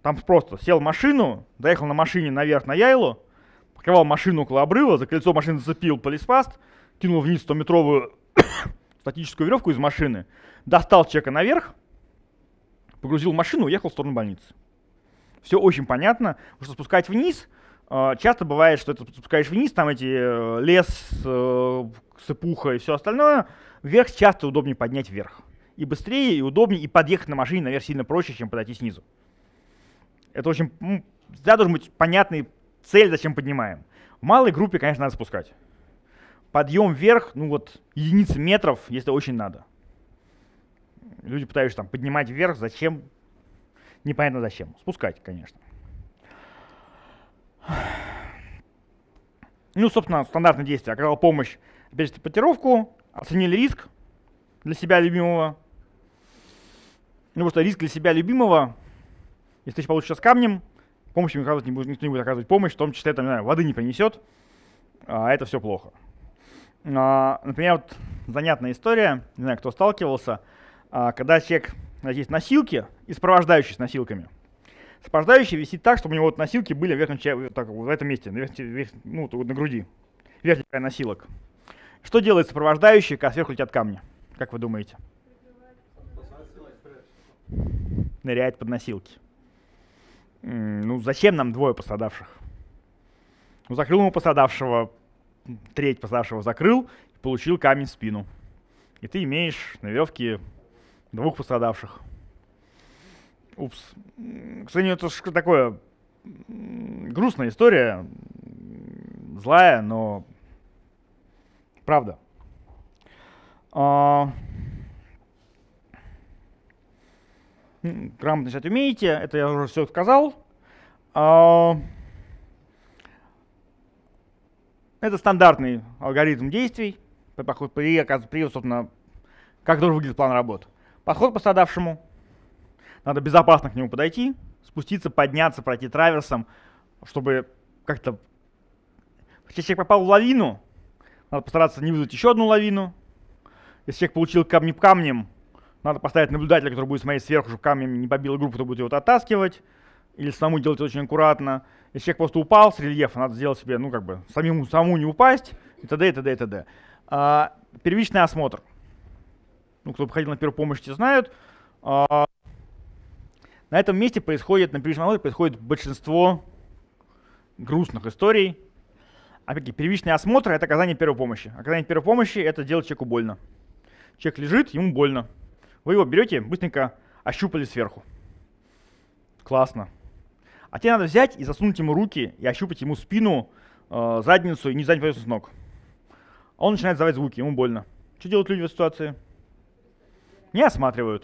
там просто сел в машину, доехал на машине наверх на Яйлу, покрывал машину около обрыва, за колесо машины зацепил полиспаст, кинул вниз 100-метровую статическую веревку из машины, достал чека наверх, погрузил машину, уехал в сторону больницы все очень понятно, потому что спускать вниз, а, часто бывает, что ты спускаешь вниз, там эти э, лес, э, сыпуха и все остальное, вверх часто удобнее поднять вверх. И быстрее, и удобнее, и подъехать на машине, наверное, сильно проще, чем подойти снизу. Это очень, всегда должен быть понятный цель, зачем поднимаем. В малой группе, конечно, надо спускать. Подъем вверх, ну вот, единицы метров, если очень надо. Люди пытаются там поднимать вверх, зачем Непонятно зачем. Спускать, конечно. Ну, собственно, стандартное действие. Оказал помощь, опять же, котировку, оценили риск для себя любимого. Ну, потому что риск для себя любимого, если ты получишь сейчас камнем, помощь ему оказывать не будет, никто не будет оказывать помощь, в том числе, там, не знаю, воды не принесет, а это все плохо. А, например, вот занятная история, не знаю, кто сталкивался, а, когда человек у э, нас есть носилки и сопровождающие с носилками. Сопровождающий висит так, чтобы у него вот носилки были в верхнем так, вот в этом месте, на верх, ну, на груди, верхний край носилок. Что делает сопровождающий, когда сверху летят камни? Как вы думаете? Ныряет под носилки. Ну, зачем нам двое пострадавших? Ну, закрыл ему пострадавшего, треть пострадавшего закрыл, получил камень в спину. И ты имеешь на веревке двух пострадавших. Упс. К сожалению, это же такое грустная история, злая, но правда. А... Грамотно читать умеете, это я уже все сказал. А... Это стандартный алгоритм действий, при, при, при, собственно, как должен выглядеть план работы. Подход к пострадавшему. Надо безопасно к нему подойти, спуститься, подняться, пройти траверсом, чтобы как-то... Если человек попал в лавину, надо постараться не вызвать еще одну лавину. Если человек получил камни камнем, надо поставить наблюдателя, который будет смотреть сверху, чтобы камнем не побила группу, кто будет его оттаскивать. Или самому делать это очень аккуратно. Если человек просто упал с рельефа, надо сделать себе, ну как бы, самому, самому не упасть, и т.д. и т.д. и т.д. А, первичный осмотр – ну, кто проходил на первую помощь, те знают. А, на этом месте происходит, на первичном осмотре происходит большинство грустных историй. Опять-таки, первичный осмотр – это оказание первой помощи. Оказание первой помощи – это делать человеку больно. Человек лежит, ему больно. Вы его берете, быстренько ощупали сверху. Классно. А тебе надо взять и засунуть ему руки и ощупать ему спину, э, задницу и не заднюю поверхность ног. А он начинает издавать звуки, ему больно. Что делают люди в этой ситуации? не осматривают.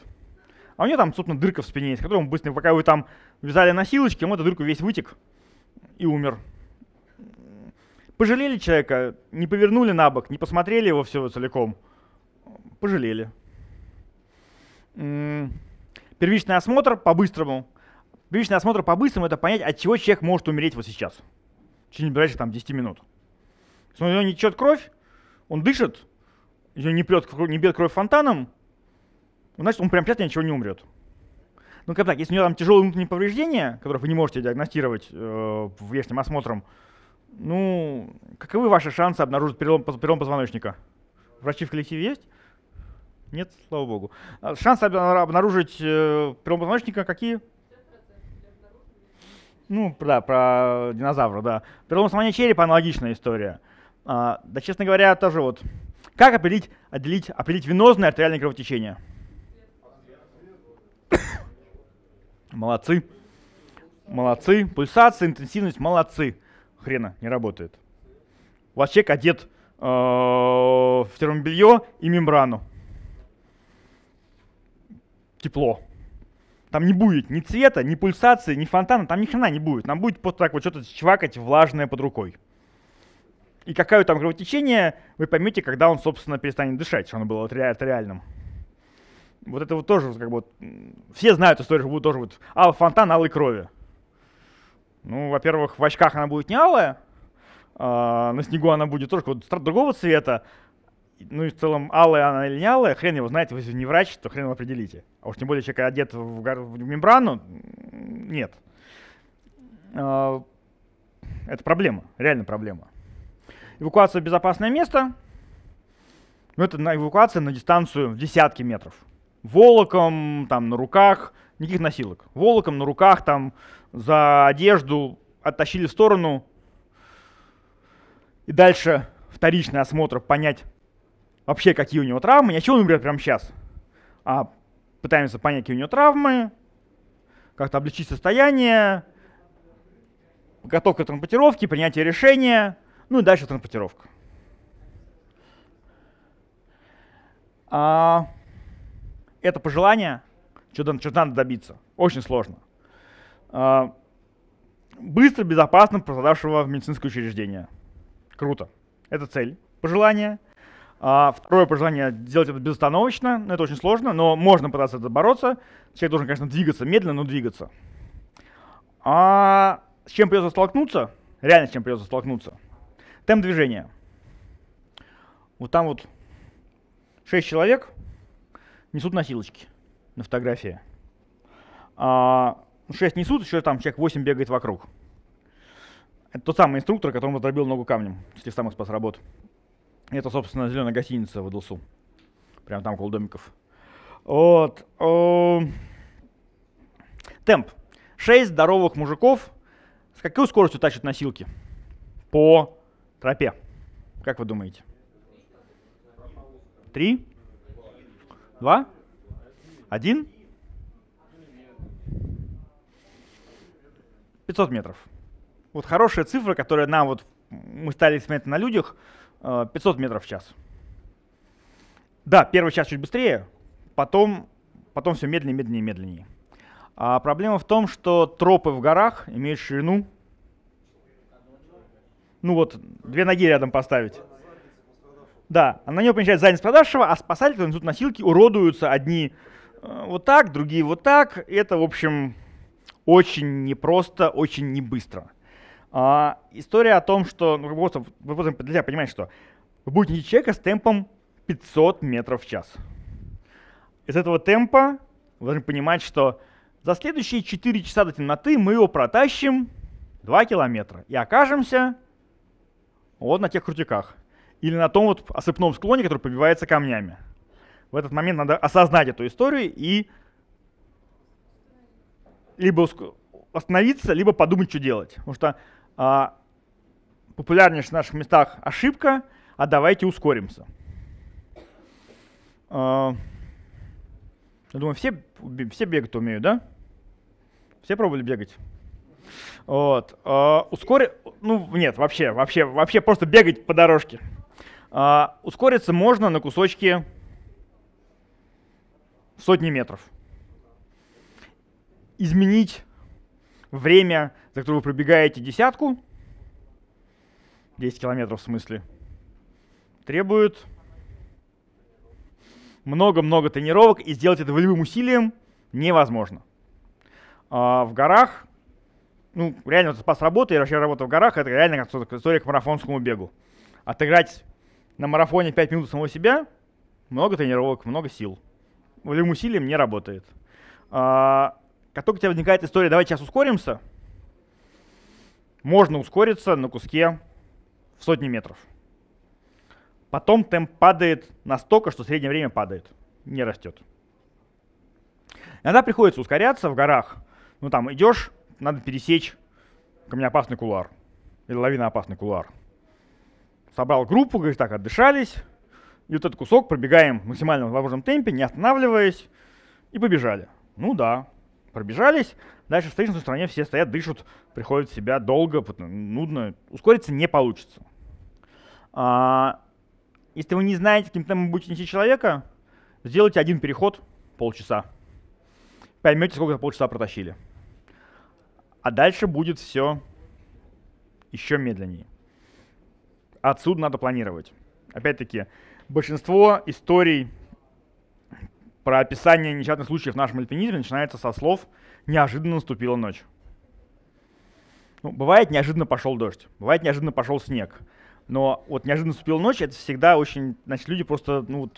А у нее там, собственно, дырка в спине есть, которую он быстро, пока его там вязали носилочки, он эту дырку весь вытек и умер. Пожалели человека, не повернули на бок, не посмотрели его все целиком. Пожалели. М-м, первичный осмотр по-быстрому. Первичный осмотр по-быстрому это понять, от чего человек может умереть вот сейчас. В течение ближайших там 10 минут. Если у него не течет кровь, он дышит, ее не, прет, не бьет кровь фонтаном, значит, он прям сейчас ничего не умрет. Ну, как так, если у него там тяжелые внутренние повреждения, которые вы не можете диагностировать э, внешним осмотром, ну, каковы ваши шансы обнаружить перелом, перелом позвоночника? Врачи в коллективе есть? Нет, слава богу. А шансы обнаружить э, перелом позвоночника какие? Ну, да, про динозавра, да. Перелом основания черепа аналогичная история. А, да, честно говоря, тоже вот. Как определить, отделить, определить венозное артериальное кровотечение? Молодцы. Молодцы. Пульсация, интенсивность, молодцы. Хрена, не работает. У вас человек одет э, в термобелье и мембрану. Тепло. Там не будет ни цвета, ни пульсации, ни фонтана, там ни хрена не будет. Нам будет просто так вот что-то чвакать влажное под рукой. И какое там кровотечение, вы поймете, когда он, собственно, перестанет дышать, что оно было вот ре- реальным. Вот это вот тоже как бы... Вот, все знают историю, что будет тоже вот алый фонтан алой крови. Ну, во-первых, в очках она будет не алая, а на снегу она будет тоже какого другого цвета. Ну и в целом, алая она или не алая, хрен его знаете, вы не врач, то хрен его определите. А уж тем более человек одет в, в мембрану, нет. А, это проблема, реально проблема. Эвакуация в безопасное место, ну это на эвакуация на дистанцию в десятки метров волоком, там, на руках, никаких носилок. Волоком на руках, там, за одежду оттащили в сторону. И дальше вторичный осмотр, понять вообще, какие у него травмы. Ни о чем он говорит прямо сейчас. А пытаемся понять, какие у него травмы, как-то облегчить состояние, подготовка транспортировки, принятие решения, ну и дальше транспортировка. А, это пожелание, что-то что надо добиться. Очень сложно. А, быстро, безопасно пострадавшего в медицинское учреждение. Круто. Это цель. Пожелание. А, второе пожелание сделать это безостановочно, но это очень сложно, но можно пытаться это бороться. Человек должен, конечно, двигаться медленно, но двигаться. А с чем придется столкнуться? Реально с чем придется столкнуться? Темп движения. Вот там вот 6 человек, несут носилочки на фотографии. А, 6 ну, несут, еще там человек восемь бегает вокруг. Это тот самый инструктор, которому отробил ногу камнем, с тех самых спас работ. Это, собственно, зеленая гостиница в Эдлсу. Прямо там, около домиков. Вот. Темп. шесть здоровых мужиков с какой скоростью тащат носилки? По тропе. Как вы думаете? Три? Два? Один? 500 метров. Вот хорошая цифра, которая нам вот, мы стали смотреть на людях, 500 э, метров в час. Да, первый час чуть быстрее, потом, потом все медленнее, медленнее, медленнее. А проблема в том, что тропы в горах имеют ширину. Ну вот, две ноги рядом поставить. Да, на него помещает занятость продавшего, а спасатели тут носилки уродуются одни э, вот так, другие вот так. Это, в общем, очень непросто, очень не быстро. А, история о том, что ну, просто, вы просто нельзя понимать, что вы будете нести человека с темпом 500 метров в час. Из этого темпа вы должны понимать, что за следующие 4 часа до темноты мы его протащим 2 километра и окажемся вот на тех крутиках или на том вот осыпном склоне, который побивается камнями. В этот момент надо осознать эту историю и либо остановиться, либо подумать, что делать. Потому что а, популярнейшая в наших местах ошибка, а давайте ускоримся. А, я думаю, все, все бегать умеют, да? Все пробовали бегать? Вот. А, ускори... Ну, нет, вообще, вообще, вообще просто бегать по дорожке. А, ускориться можно на кусочки сотни метров. Изменить время, за которое вы пробегаете десятку, 10 километров в смысле, требует много-много тренировок, и сделать это волевым усилием невозможно. А в горах, ну, реально вот спас работы, и вообще работа в горах, это реально как история к марафонскому бегу. Отыграть на марафоне 5 минут самого себя, много тренировок, много сил. Волевым усилием не работает. А, как только у тебя возникает история, давай сейчас ускоримся, можно ускориться на куске в сотни метров. Потом темп падает настолько, что среднее время падает, не растет. Иногда приходится ускоряться в горах. Ну там идешь, надо пересечь опасный кулар. Или лавина опасный кулар собрал группу, говорит, так, отдышались, и вот этот кусок пробегаем в максимально возможном темпе, не останавливаясь, и побежали. Ну да, пробежались, дальше в встречной стороне все стоят, дышат, приходят в себя долго, нудно, ускориться не получится. А, если вы не знаете, каким темпом будете нести человека, сделайте один переход полчаса. Поймете, сколько полчаса протащили. А дальше будет все еще медленнее. Отсюда надо планировать. Опять-таки, большинство историй про описание несчастных случаев в нашем альпинизме начинается со слов «неожиданно наступила ночь». Ну, бывает, неожиданно пошел дождь, бывает, неожиданно пошел снег. Но вот неожиданно наступила ночь, это всегда очень, значит, люди просто, ну вот,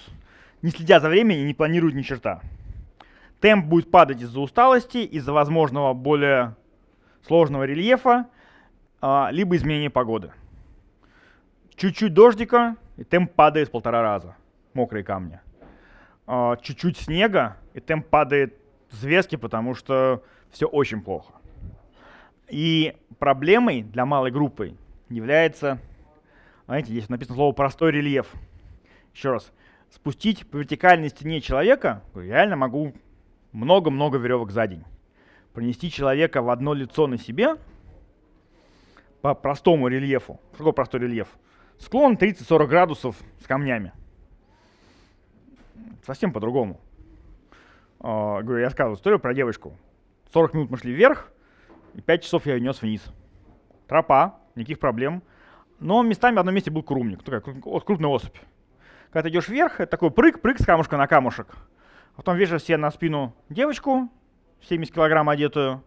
не следя за временем, не планируют ни черта. Темп будет падать из-за усталости, из-за возможного более сложного рельефа, а, либо изменения погоды. Чуть-чуть дождика, и темп падает в полтора раза. Мокрые камни. А, чуть-чуть снега, и темп падает с вески, потому что все очень плохо. И проблемой для малой группы является, знаете, здесь написано слово «простой рельеф». Еще раз. Спустить по вертикальной стене человека реально могу много-много веревок за день. Принести человека в одно лицо на себе по простому рельефу. Что такое простой рельеф? Склон 30-40 градусов с камнями. Совсем по-другому. Uh, говорю, я рассказываю историю про девочку. 40 минут мы шли вверх, и 5 часов я ее нес вниз. Тропа, никаких проблем. Но местами в одном месте был крумник, такая вот крупная особь. Когда ты идешь вверх, это такой прыг-прыг с камушка на камушек. Потом вижу себе на спину девочку, 70 килограмм одетую,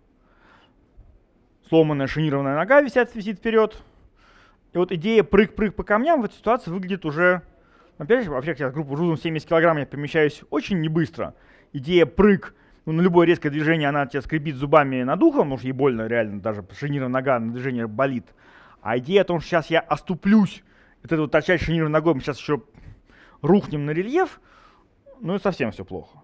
сломанная шинированная нога висят, висит вперед, и вот идея прыг-прыг по камням в этой ситуации выглядит уже... Ну, опять же, вообще, я группу грузом 70 килограмм я перемещаюсь очень небыстро. Идея прыг ну, на любое резкое движение она тебя скрипит зубами над ухом, потому что ей больно реально, даже шинированная нога на движение болит. А идея о том, что сейчас я оступлюсь, вот это вот торчать шинированной ногой, мы сейчас еще рухнем на рельеф, ну и совсем все плохо.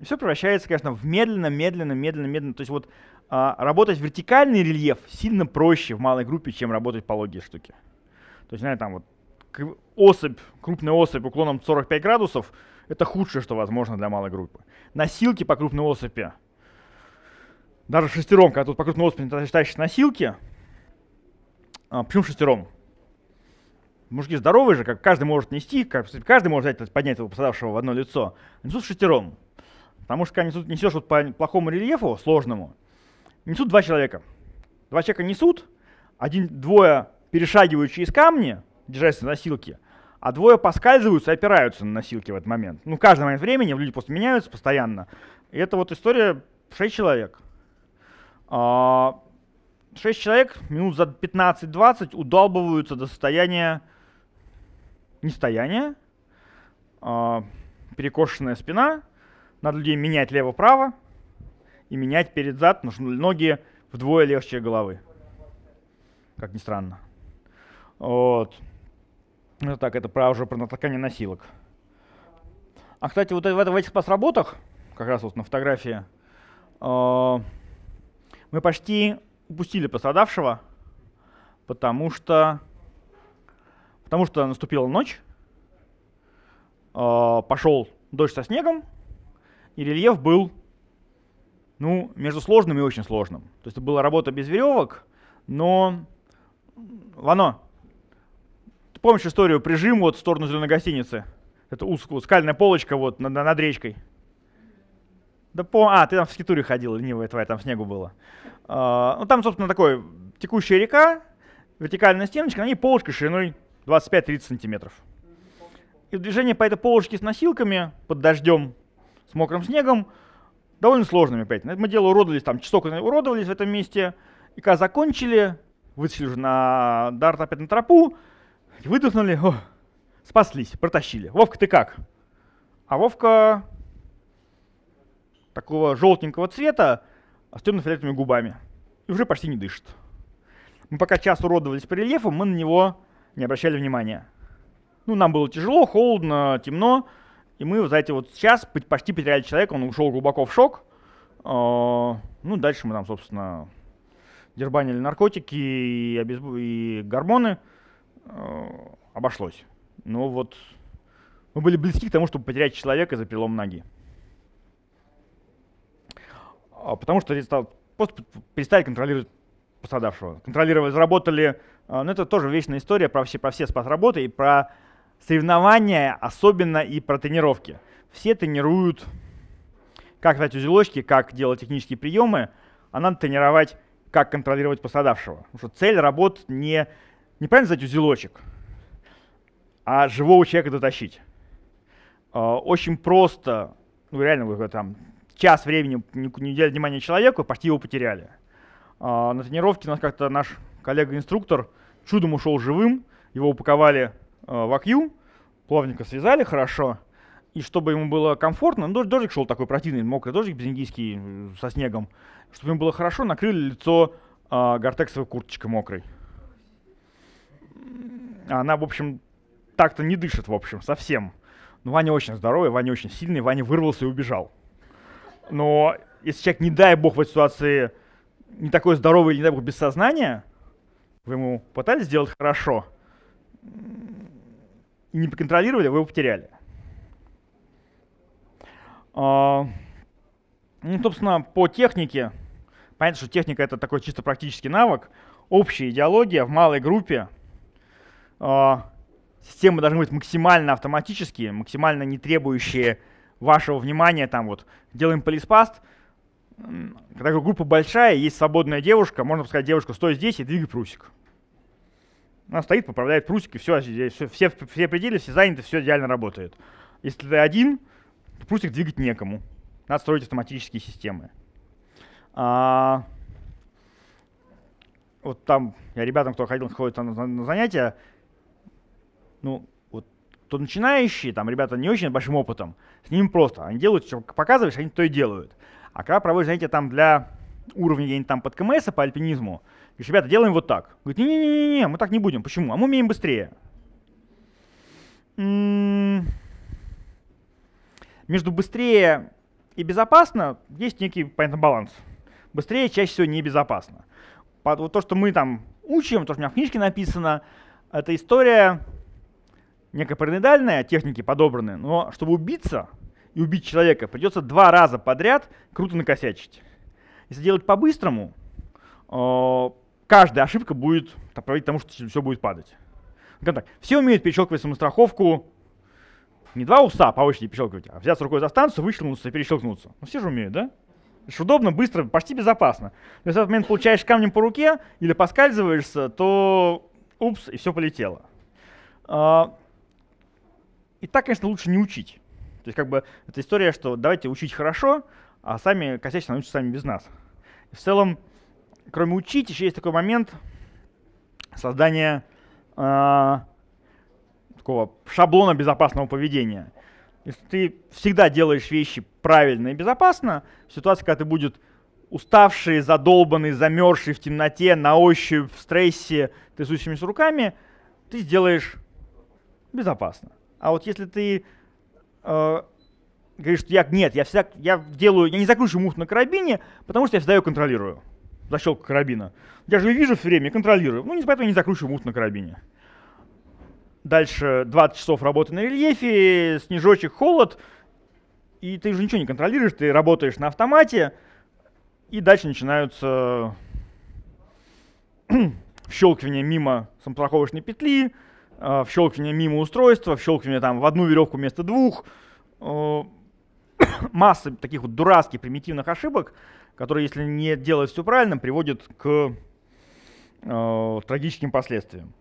И все превращается, конечно, в медленно, медленно, медленно, медленно. То есть вот а, работать вертикальный рельеф сильно проще в малой группе, чем работать пологие штуки. То есть, знаете, там вот особь, крупная особь уклоном 45 градусов, это худшее, что возможно для малой группы. Носилки по крупной особи, даже шестером, когда а тут по крупной особи ты тащишь носилки, а, почему шестером? Мужики здоровые же, как каждый может нести, как, каждый может взять, поднять его пострадавшего в одно лицо, несут шестером. Потому что когда несут, несешь вот по плохому рельефу, сложному, несут два человека. Два человека несут, один, двое перешагивают через камни, держась на носилке, а двое поскальзываются и опираются на носилки в этот момент. Ну, в каждый момент времени люди просто меняются постоянно. И это вот история 6 человек. 6 а, человек минут за 15-20 удалбываются до состояния нестояния, а, перекошенная спина, надо людей менять лево-право и менять перед-зад, потому что ноги вдвое легче головы. Как ни странно. Вот. Ну так, это про уже про натолкание носилок. А кстати, вот в, в этих спас-работах, как раз вот на фотографии, э, мы почти упустили пострадавшего, потому что, потому что наступила ночь, э, пошел дождь со снегом, и рельеф был ну, между сложным и очень сложным. То есть это была работа без веревок, но вано Помнишь историю прижим вот в сторону зеленой гостиницы? Это узкая, скальная полочка вот над, над речкой. Да по... А, ты там в скитуре ходил, ленивая твоя, там снегу было. А, ну там, собственно, такой текущая река, вертикальная стеночка, на ней полочка шириной 25-30 сантиметров. И движение по этой полочке с носилками под дождем, с мокрым снегом, довольно сложными, опять. Мы этом дело уродовались, там часок уродовались в этом месте. И когда закончили, вытащили уже на дарт опять на тропу, выдохнули, о, спаслись, протащили. Вовка, ты как? А Вовка такого желтенького цвета, а с темно-фиолетовыми губами. И уже почти не дышит. Мы пока час уродовались по рельефу, мы на него не обращали внимания. Ну, нам было тяжело, холодно, темно, и мы за эти вот час почти потеряли человека, он ушел глубоко в шок. А, ну, дальше мы там, собственно, дербанили наркотики и, обезб... и гормоны – Э, обошлось. Но ну вот мы были близки к тому, чтобы потерять человека за перелом ноги. А, потому что просто перестали контролировать пострадавшего. Контролировать заработали, э, Но ну это тоже вечная история про все, про все спас-работы и про соревнования, особенно и про тренировки. Все тренируют, как дать узелочки, как делать технические приемы, а надо тренировать, как контролировать пострадавшего. Потому что цель работ не неправильно сказать узелочек, а живого человека дотащить. А, очень просто, ну реально, вы там час времени не уделяли внимания человеку, почти его потеряли. А, на тренировке нас как-то наш коллега-инструктор чудом ушел живым, его упаковали а, в акью, плавненько связали хорошо, и чтобы ему было комфортно, ну, дождик шел такой противный, мокрый дождик бенгийский э, со снегом, чтобы ему было хорошо, накрыли лицо э, гортексовой курточкой мокрой. Она, в общем, так-то не дышит, в общем, совсем. Но ну, Ваня очень здоровый, Ваня очень сильный, Ваня вырвался и убежал. Но если человек, не дай бог, в этой ситуации не такой здоровый или, не дай бог, без сознания, вы ему пытались сделать хорошо, и не поконтролировали, вы его потеряли. А, ну, собственно, по технике, понятно, что техника это такой чисто практический навык, общая идеология в малой группе а, системы должны быть максимально автоматические, максимально не требующие вашего внимания, там вот, делаем полиспаст, когда группа большая, есть свободная девушка, можно сказать, девушка, стой здесь и двигай прусик. Она стоит, поправляет прусики, все, все, все, все пределы, все заняты, все идеально работает. Если ты один, то прусик двигать некому. Надо строить автоматические системы. А, вот там, я ребятам, кто ходил, ходит на, на занятия, ну, вот, то начинающие, там, ребята не очень большим опытом, с ним просто, они делают, что показываешь, они то и делают. А когда проводишь занятия там для уровня где-нибудь там под КМС по альпинизму, говоришь, ребята, делаем вот так. Говорит, не-не-не, мы так не будем. Почему? А мы умеем быстрее. М-м, между быстрее и безопасно есть некий, понятно, баланс. Быстрее чаще всего небезопасно. Вот то, что мы там учим, то, что у меня в книжке написано, это история некопирамидальные техники подобраны, но чтобы убиться и убить человека, придется два раза подряд круто накосячить. Если делать по-быстрому, э, каждая ошибка будет приводить к тому, что все будет падать. так, все умеют перещелкивать самостраховку, не два уса по очереди перещелкивать, а взяться рукой за станцию, выщелкнуться и перещелкнуться. Ну все же умеют, да? Это же удобно, быстро, почти безопасно. если в этот момент получаешь камнем по руке или поскальзываешься, то упс, и все полетело. А, и так, конечно, лучше не учить. То есть, как бы, это история, что давайте учить хорошо, а сами косячно научатся сами без нас. И в целом, кроме учить, еще есть такой момент создания э, такого шаблона безопасного поведения. Если ты всегда делаешь вещи правильно и безопасно, ситуация, когда ты будет уставший, задолбанный, замерзший в темноте, на ощупь, в стрессе, трясущимися руками, ты сделаешь безопасно. А вот если ты э, говоришь, что я, нет, я всяк, я делаю, я не закручу муфт на карабине, потому что я всегда ее контролирую, защелка карабина. Я же ее вижу все время, контролирую. Ну, не поэтому не закручу муфт на карабине. Дальше 20 часов работы на рельефе, снежочек, холод, и ты уже ничего не контролируешь, ты работаешь на автомате, и дальше начинаются щелкивания мимо самостраховочной петли, а, в вщелкивание мимо устройства, в вщелкивание там в одну веревку вместо двух. Э, масса таких вот дурацких примитивных ошибок, которые, если не делать все правильно, приводят к э, трагическим последствиям.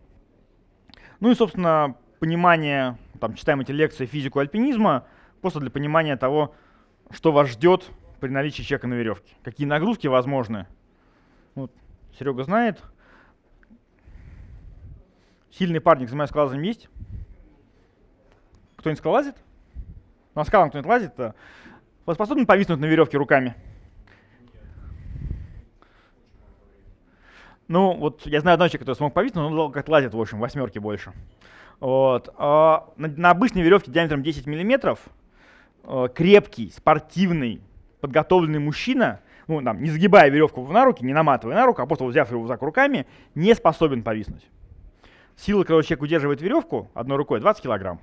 Ну и, собственно, понимание, там, читаем эти лекции физику альпинизма, просто для понимания того, что вас ждет при наличии чека на веревке, какие нагрузки возможны. Вот, Серега знает, Сильный парник занимается скалолазанием есть? Кто-нибудь скалолазит? На скалам кто-нибудь лазит? -то? Вы способны повиснуть на веревке руками? Ну, вот я знаю одного человека, который смог повиснуть, но он долго как лазит, в общем, восьмерки больше. Вот. А, на, на обычной веревке диаметром 10 миллиметров э, крепкий, спортивный, подготовленный мужчина, ну, там, не сгибая веревку на руки, не наматывая на руку, а просто взяв его в руками, не способен повиснуть. Сила, когда человек удерживает веревку одной рукой, 20 килограмм.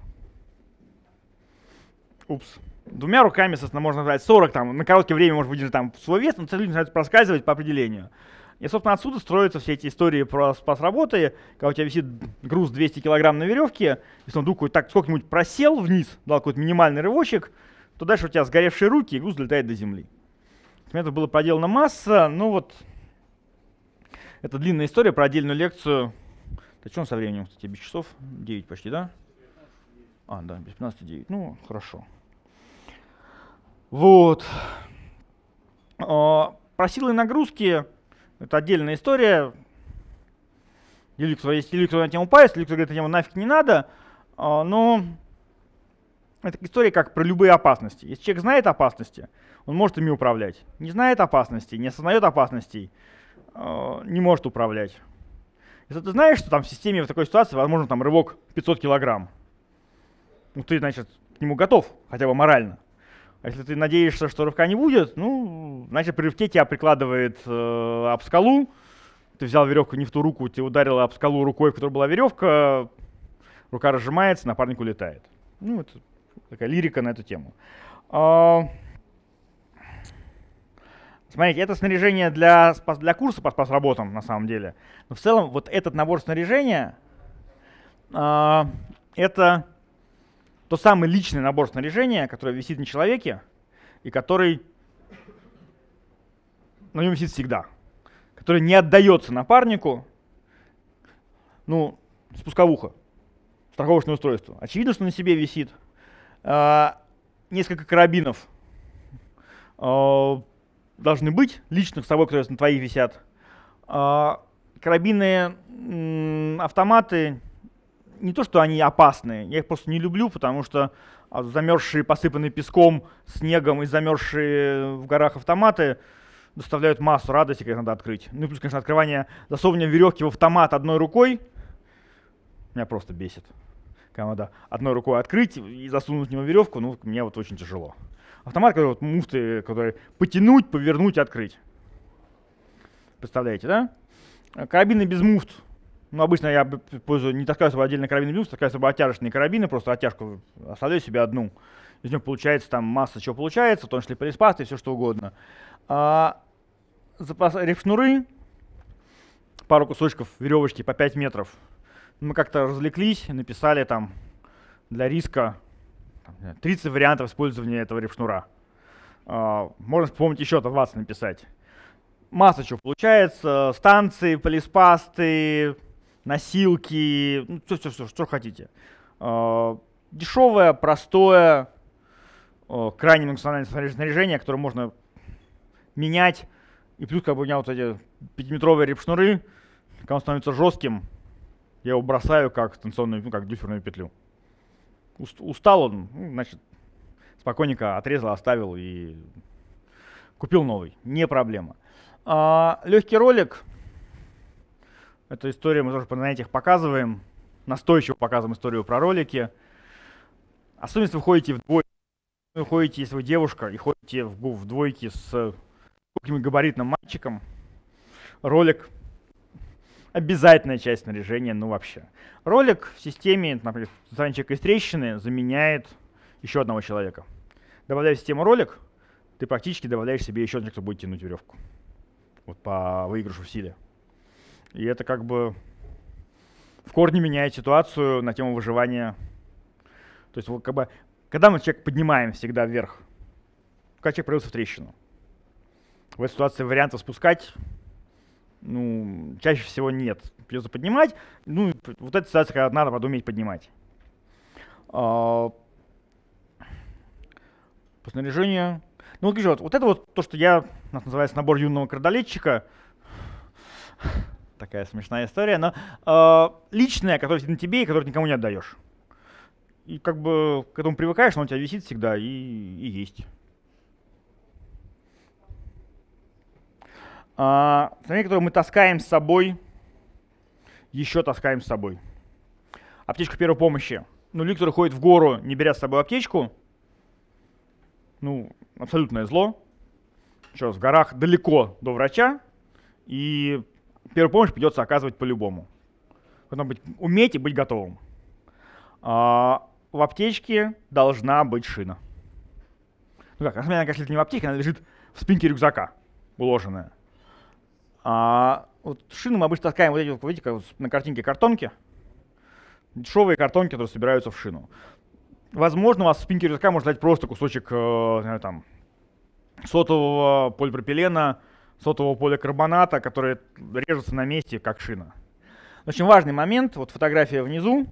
Упс. Двумя руками, соответственно, можно взять 40, там, на короткое время может выдержать там свой вес, но цель начинает проскальзывать по определению. И, собственно, отсюда строятся все эти истории про спас работы, когда у тебя висит груз 200 килограмм на веревке, если он вдруг так сколько-нибудь просел вниз, дал какой-то минимальный рывочек, то дальше у тебя сгоревшие руки, и груз летает до земли. Это было проделана масса, ну вот, это длинная история про отдельную лекцию, так что он со временем, кстати, без часов? 9 почти, да? А, да, без 15 9. Ну, хорошо. Вот. А, про силы нагрузки. Это отдельная история. Эликсу, если Эликсу на тему парится, Эликсу говорит, на тему нафиг не надо. А, но это история как про любые опасности. Если человек знает опасности, он может ими управлять. Не знает опасностей, не осознает опасностей, а, не может управлять. Если ты знаешь, что там в системе в такой ситуации, возможно, там рывок 500 килограмм, ну ты, значит, к нему готов, хотя бы морально. А если ты надеешься, что рывка не будет, ну, значит, при рывке тебя прикладывает э, об скалу, ты взял веревку не в ту руку, тебе ударила об скалу рукой, в которой была веревка, рука разжимается, напарник улетает. Ну, это такая лирика на эту тему. А, Смотрите, это снаряжение для, для курса по спасработам, на самом деле. Но в целом вот этот набор снаряжения э, это тот самый личный набор снаряжения, который висит на человеке и который на нем висит всегда, который не отдается напарнику, ну, спусковуха, страховочное устройство. Очевидно, что на себе висит. Э, несколько карабинов, э, должны быть, личных с собой, которые на твоих висят. А, карабины, автоматы, не то, что они опасные, я их просто не люблю, потому что а, замерзшие, посыпанные песком, снегом и замерзшие в горах автоматы доставляют массу радости, когда надо открыть. Ну и плюс, конечно, открывание засовывание веревки в автомат одной рукой меня просто бесит. Когда надо одной рукой открыть и засунуть в него веревку, ну, мне вот очень тяжело. Автомат, который вот муфты, э, который потянуть, повернуть, открыть. Представляете, да? Э, карабины без муфт. Ну, обычно я пользуюсь, не таскаю с собой отдельно карабины без муфт, таскаю с собой оттяжечные карабины, просто оттяжку оставляю себе одну. Из него получается там масса чего получается, в том числе полиспасты и все что угодно. А, запас, репшнуры, пару кусочков веревочки по 5 метров. Мы как-то развлеклись, написали там для риска 30 вариантов использования этого репшнура. А, можно вспомнить еще 20 написать. Масса чего получается. Станции, полиспасты, носилки, ну, все, все, все, что хотите. А, Дешевое, простое, а, крайне многофункциональное снаряжение, которое можно менять. И плюс, как бы у меня вот эти 5-метровые репшнуры, когда он становится жестким, я его бросаю как станционную, ну, как дюферную петлю устал он, ну, значит, спокойненько отрезал, оставил и купил новый. Не проблема. А, легкий ролик. Эту историю мы тоже на этих показываем. Настойчиво показываем историю про ролики. Особенно, если вы ходите в двойке. Вы ходите, если вы девушка, и ходите в, в двойке с каким-нибудь габаритным мальчиком. Ролик обязательная часть снаряжения, ну вообще. Ролик в системе, например, создание человека из трещины заменяет еще одного человека. Добавляя в систему ролик, ты практически добавляешь себе еще один, кто будет тянуть веревку. Вот по выигрышу в силе. И это как бы в корне меняет ситуацию на тему выживания. То есть, вот, как бы, когда мы человек поднимаем всегда вверх, когда человек придется в трещину. В этой ситуации вариантов спускать ну, чаще всего нет. Придется поднимать. Ну, вот эта ситуация, когда надо потом поднимать. А, По снаряжению. Ну, вот, вот, это вот то, что я, нас называется набор юного крадолетчика. Такая смешная история, но а, личная, которая на тебе и которую никому не отдаешь. И как бы к этому привыкаешь, но у тебя висит всегда и, и есть. А, Стремление, которое мы таскаем с собой, еще таскаем с собой. Аптечку первой помощи. Ну, люди, которые ходят в гору, не беря с собой аптечку, ну, абсолютное зло. Еще в горах далеко до врача, и первую помощь придется оказывать по-любому. Потом быть, уметь и быть готовым. А, в аптечке должна быть шина. Ну как, она, конечно, не в аптеке, она лежит в спинке рюкзака, уложенная. А, вот шины мы обычно таскаем вот эти, вот, видите, как вот на картинке картонки. Дешевые картонки, которые собираются в шину. Возможно, у вас в спинке рюкзака можно дать просто кусочек э, там, сотового полипропилена, сотового поликарбоната, который режется на месте, как шина. Очень важный момент, вот фотография внизу,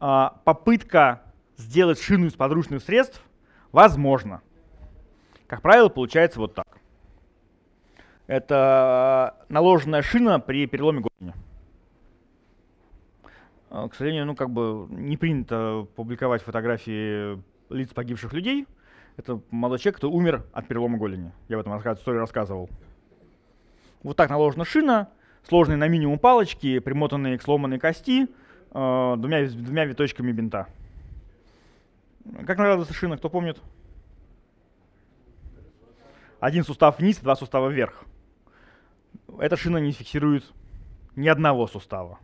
а, попытка сделать шину из подручных средств возможно. Как правило, получается вот так. Это э, наложенная шина при переломе голени. Э, к сожалению, ну как бы не принято публиковать фотографии лиц погибших людей. Это молодой человек, кто умер от перелома голени. Я об этом историю рассказывал. Вот так наложена шина, сложные на минимум палочки, примотанные к сломанной кости, э, двумя, двумя виточками бинта. Как нарадовался шина, кто помнит? один сустав вниз, два сустава вверх. Эта шина не фиксирует ни одного сустава.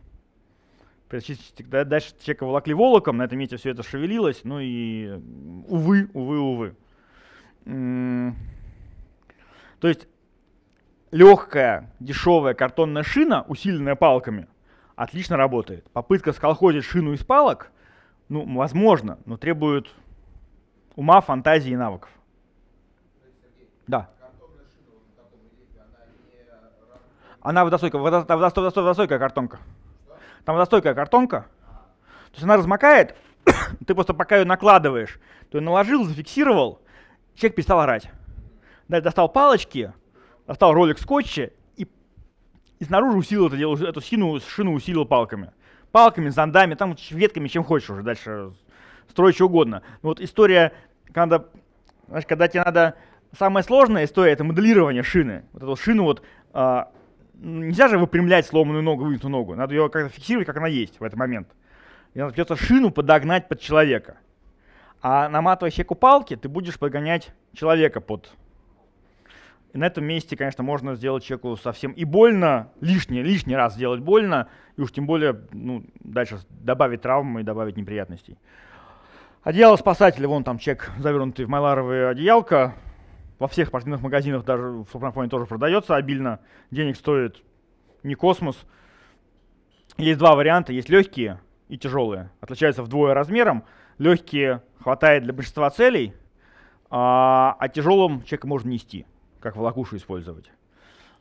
Дальше человека волокли волоком, на этом месте все это шевелилось, ну и увы, увы, увы. М-м. То есть легкая, дешевая картонная шина, усиленная палками, отлично работает. Попытка сколхозить шину из палок, ну, возможно, но требует ума, фантазии и навыков. Да. Она водостойка, водостойка, водостойка, водостойкая картонка. Там водостойкая картонка. То есть она размокает, ты просто пока ее накладываешь, то ее наложил, зафиксировал, человек перестал орать. Да, достал палочки, достал ролик скотча и, и снаружи усилил это дело, эту шину, шину усилил палками. Палками, зондами, там ветками, чем хочешь уже дальше, строй что угодно. Но вот история, когда, знаешь, когда тебе надо самая сложная история это моделирование шины. Вот эту шину вот а, нельзя же выпрямлять сломанную ногу, вынутую ногу. Надо ее как-то фиксировать, как она есть в этот момент. И надо придется шину подогнать под человека. А наматывая щеку палки, ты будешь подгонять человека под. И на этом месте, конечно, можно сделать человеку совсем и больно, лишний, лишний раз сделать больно, и уж тем более ну, дальше добавить травмы и добавить неприятностей. Одеяло спасателя, вон там чек завернутый в майларовое одеялко, во всех спортивных магазинах, даже в Супрафоне тоже продается обильно. Денег стоит не космос. Есть два варианта, есть легкие и тяжелые. Отличаются вдвое размером. Легкие хватает для большинства целей, а, а тяжелым человек можно нести, как волокушу использовать.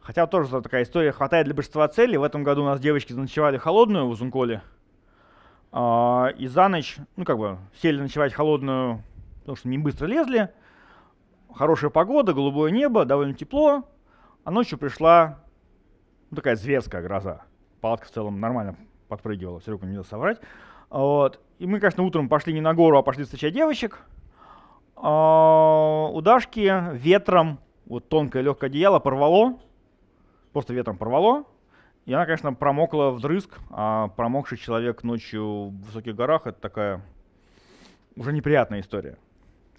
Хотя тоже такая история, хватает для большинства целей. В этом году у нас девочки заночевали холодную в Узунколе. А, и за ночь, ну как бы, сели ночевать холодную, потому что не быстро лезли хорошая погода, голубое небо, довольно тепло, а ночью пришла ну, такая зверская гроза. Палатка в целом нормально подпрыгивала, все равно не надо соврать. Вот. И мы, конечно, утром пошли не на гору, а пошли встречать девочек. А, у Дашки ветром, вот тонкое легкое одеяло порвало, просто ветром порвало. И она, конечно, промокла вдрызг, а промокший человек ночью в высоких горах — это такая уже неприятная история.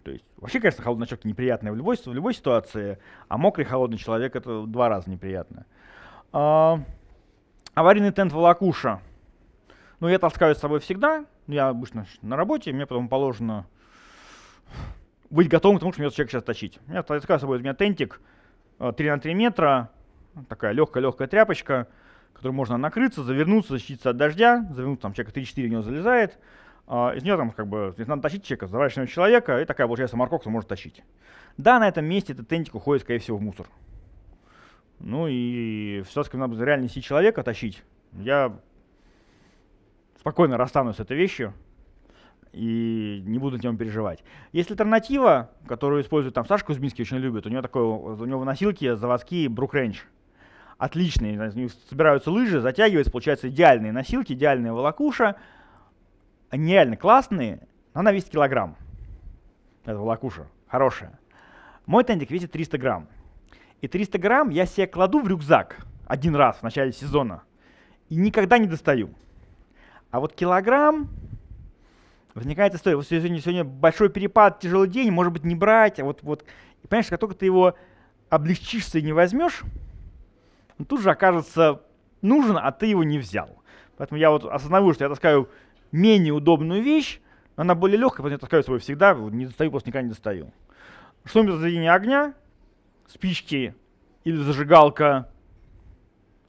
То есть вообще, конечно, холодный ночевки неприятные в любой, в любой ситуации, а мокрый холодный человек это два раза неприятно. А, аварийный тент волокуша. Ну, я таскаю с собой всегда. Ну, я обычно на работе, мне потом положено быть готовым к тому, что меня человек сейчас тащить. Я таскаю с собой, у меня тентик 3 э, на 3 метра, такая легкая-легкая тряпочка, которую можно накрыться, завернуться, защититься от дождя, завернуться, там человек 3-4 в него залезает, а, из нее там как бы, здесь надо тащить человека, завораченного человека, и такая получается морковка, может тащить. Да, на этом месте этот тентик уходит, скорее всего, в мусор. Ну и все-таки надо реально нести человека, тащить. Я спокойно расстанусь с этой вещью и не буду тем переживать. Есть альтернатива, которую использует там Саша Кузьминский, очень любит. У него такой, у него носилки заводские Брук Рейндж. Отличные, из них собираются лыжи, затягивается, получается идеальные носилки, идеальная волокуша – они реально классные, но она весит килограмм. Это волокуша, хорошая. Мой тентик весит 300 грамм. И 300 грамм я себе кладу в рюкзак один раз в начале сезона и никогда не достаю. А вот килограмм возникает история. Вот сегодня, сегодня большой перепад, тяжелый день, может быть, не брать. А вот, вот. И понимаешь, как только ты его облегчишься и не возьмешь, он ну, тут же окажется нужен, а ты его не взял. Поэтому я вот осознаю, что я таскаю менее удобную вещь, она более легкая, поэтому я таскаю с собой всегда, не достаю, просто никогда не достаю. Что у меня заведение огня? Спички или зажигалка.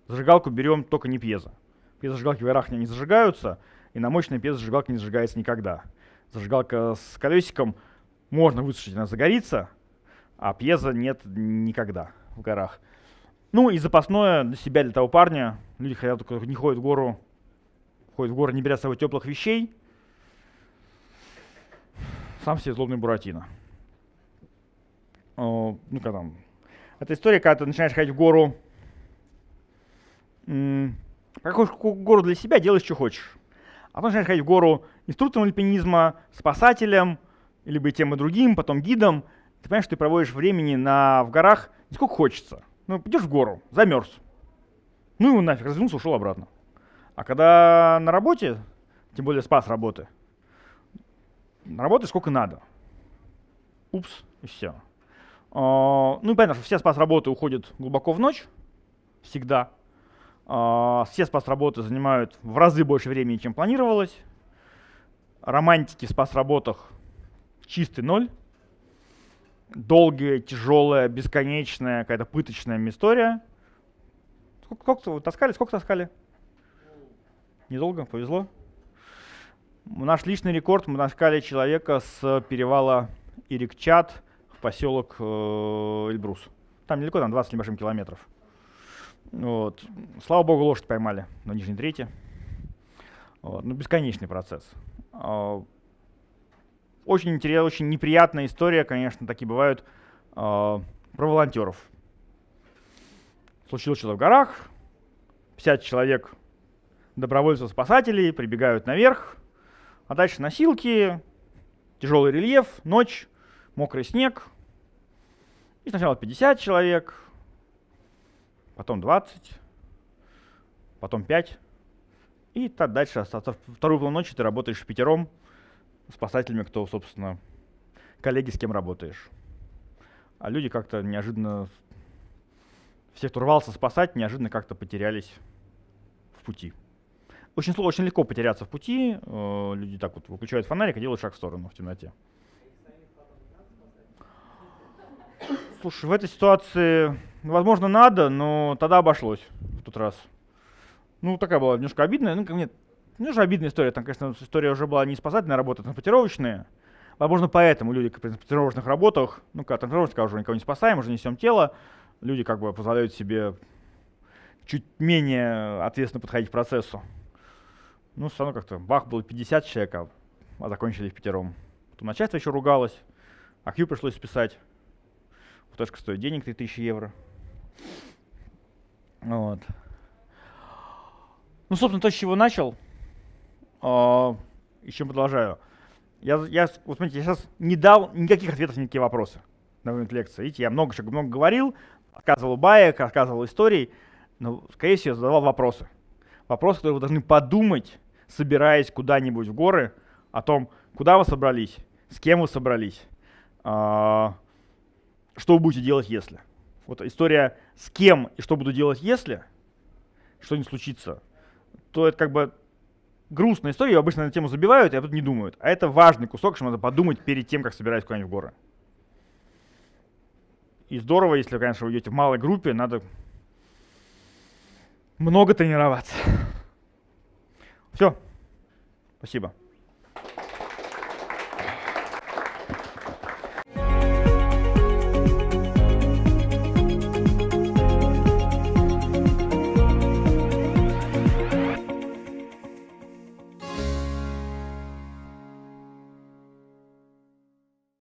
Зажигалку берем только не пьезо. Пьезо-зажигалки в Ирахне не зажигаются, и на мощной пьезо-зажигалке не зажигается никогда. Зажигалка с колесиком можно высушить, она загорится, а пьеза нет никогда в горах. Ну и запасное для себя, для того парня. Люди хотят только не ходят в гору ходит в горы, не беря с собой теплых вещей, сам себе злобный Буратино. О, ну, когда там... Это история, когда ты начинаешь ходить в гору, какую гору для себя делаешь, что хочешь. А потом начинаешь ходить в гору инструктором альпинизма, спасателем, либо и тем и другим, потом гидом. Ты понимаешь, что ты проводишь времени на, в горах сколько хочется. Ну, идешь в гору, замерз. Ну его нафиг, развернулся, ушел обратно. А когда на работе, тем более спас работы, работы сколько надо. Упс, и все. А, ну, понятно, что все спас работы уходят глубоко в ночь, всегда. А, все спас работы занимают в разы больше времени, чем планировалось. Романтики в спас работах чистый ноль. Долгая, тяжелая, бесконечная, какая-то пыточная история. Сколько, сколько таскали? Сколько таскали? недолго, повезло. Наш личный рекорд, мы наскали человека с перевала Ирикчат в поселок э, Эльбрус. Там недалеко, там 20 небольшим километров. Вот. Слава богу, лошадь поймали на нижней трети. Вот. Ну, бесконечный процесс. А, очень интересная, очень неприятная история, конечно, такие бывают, а, про волонтеров. Случилось что-то в горах, 50 человек добровольцы-спасатели прибегают наверх, а дальше носилки, тяжелый рельеф, ночь, мокрый снег. И сначала 50 человек, потом 20, потом 5. И так дальше. Вторую полночи ты работаешь пятером спасателями, кто, собственно, коллеги, с кем работаешь. А люди как-то неожиданно, все, кто рвался спасать, неожиданно как-то потерялись в пути. Очень, сложно, очень легко потеряться в пути. Э, люди так вот выключают фонарик и делают шаг в сторону в темноте. Слушай, в этой ситуации, возможно, надо, но тогда обошлось в тот раз. Ну, такая была немножко обидная. Ну, нет, ну же обидная история. Там, конечно, история уже была не спасательная работа, а транспортировочная. Возможно, поэтому люди при транспортировочных работах, ну, когда транспортировочка уже никого не спасаем, уже несем тело, люди как бы позволяют себе чуть менее ответственно подходить к процессу. Ну, все равно как-то бах было 50 человек, а, а закончили в пятером. Потом начальство еще ругалось, а Q пришлось списать. Флешка стоит денег 3000 евро. Вот. Ну, собственно, то, с чего начал, э, и чем продолжаю. Я, я, вот смотрите, я сейчас не дал никаких ответов на никакие вопросы на момент лекции. Видите, я много, много говорил, рассказывал баек, рассказывал истории, но, скорее всего, задавал вопросы. Вопросы, которые вы должны подумать, собираясь куда-нибудь в горы, о том, куда вы собрались, с кем вы собрались, а, что вы будете делать, если. Вот история с кем и что буду делать, если что-нибудь случится, то это как бы грустная история, ее обычно на тему забивают, и об не думают. А это важный кусок, что надо подумать перед тем, как собираюсь куда-нибудь в горы. И здорово, если, конечно, вы идете в малой группе, надо много тренироваться. Все. Спасибо.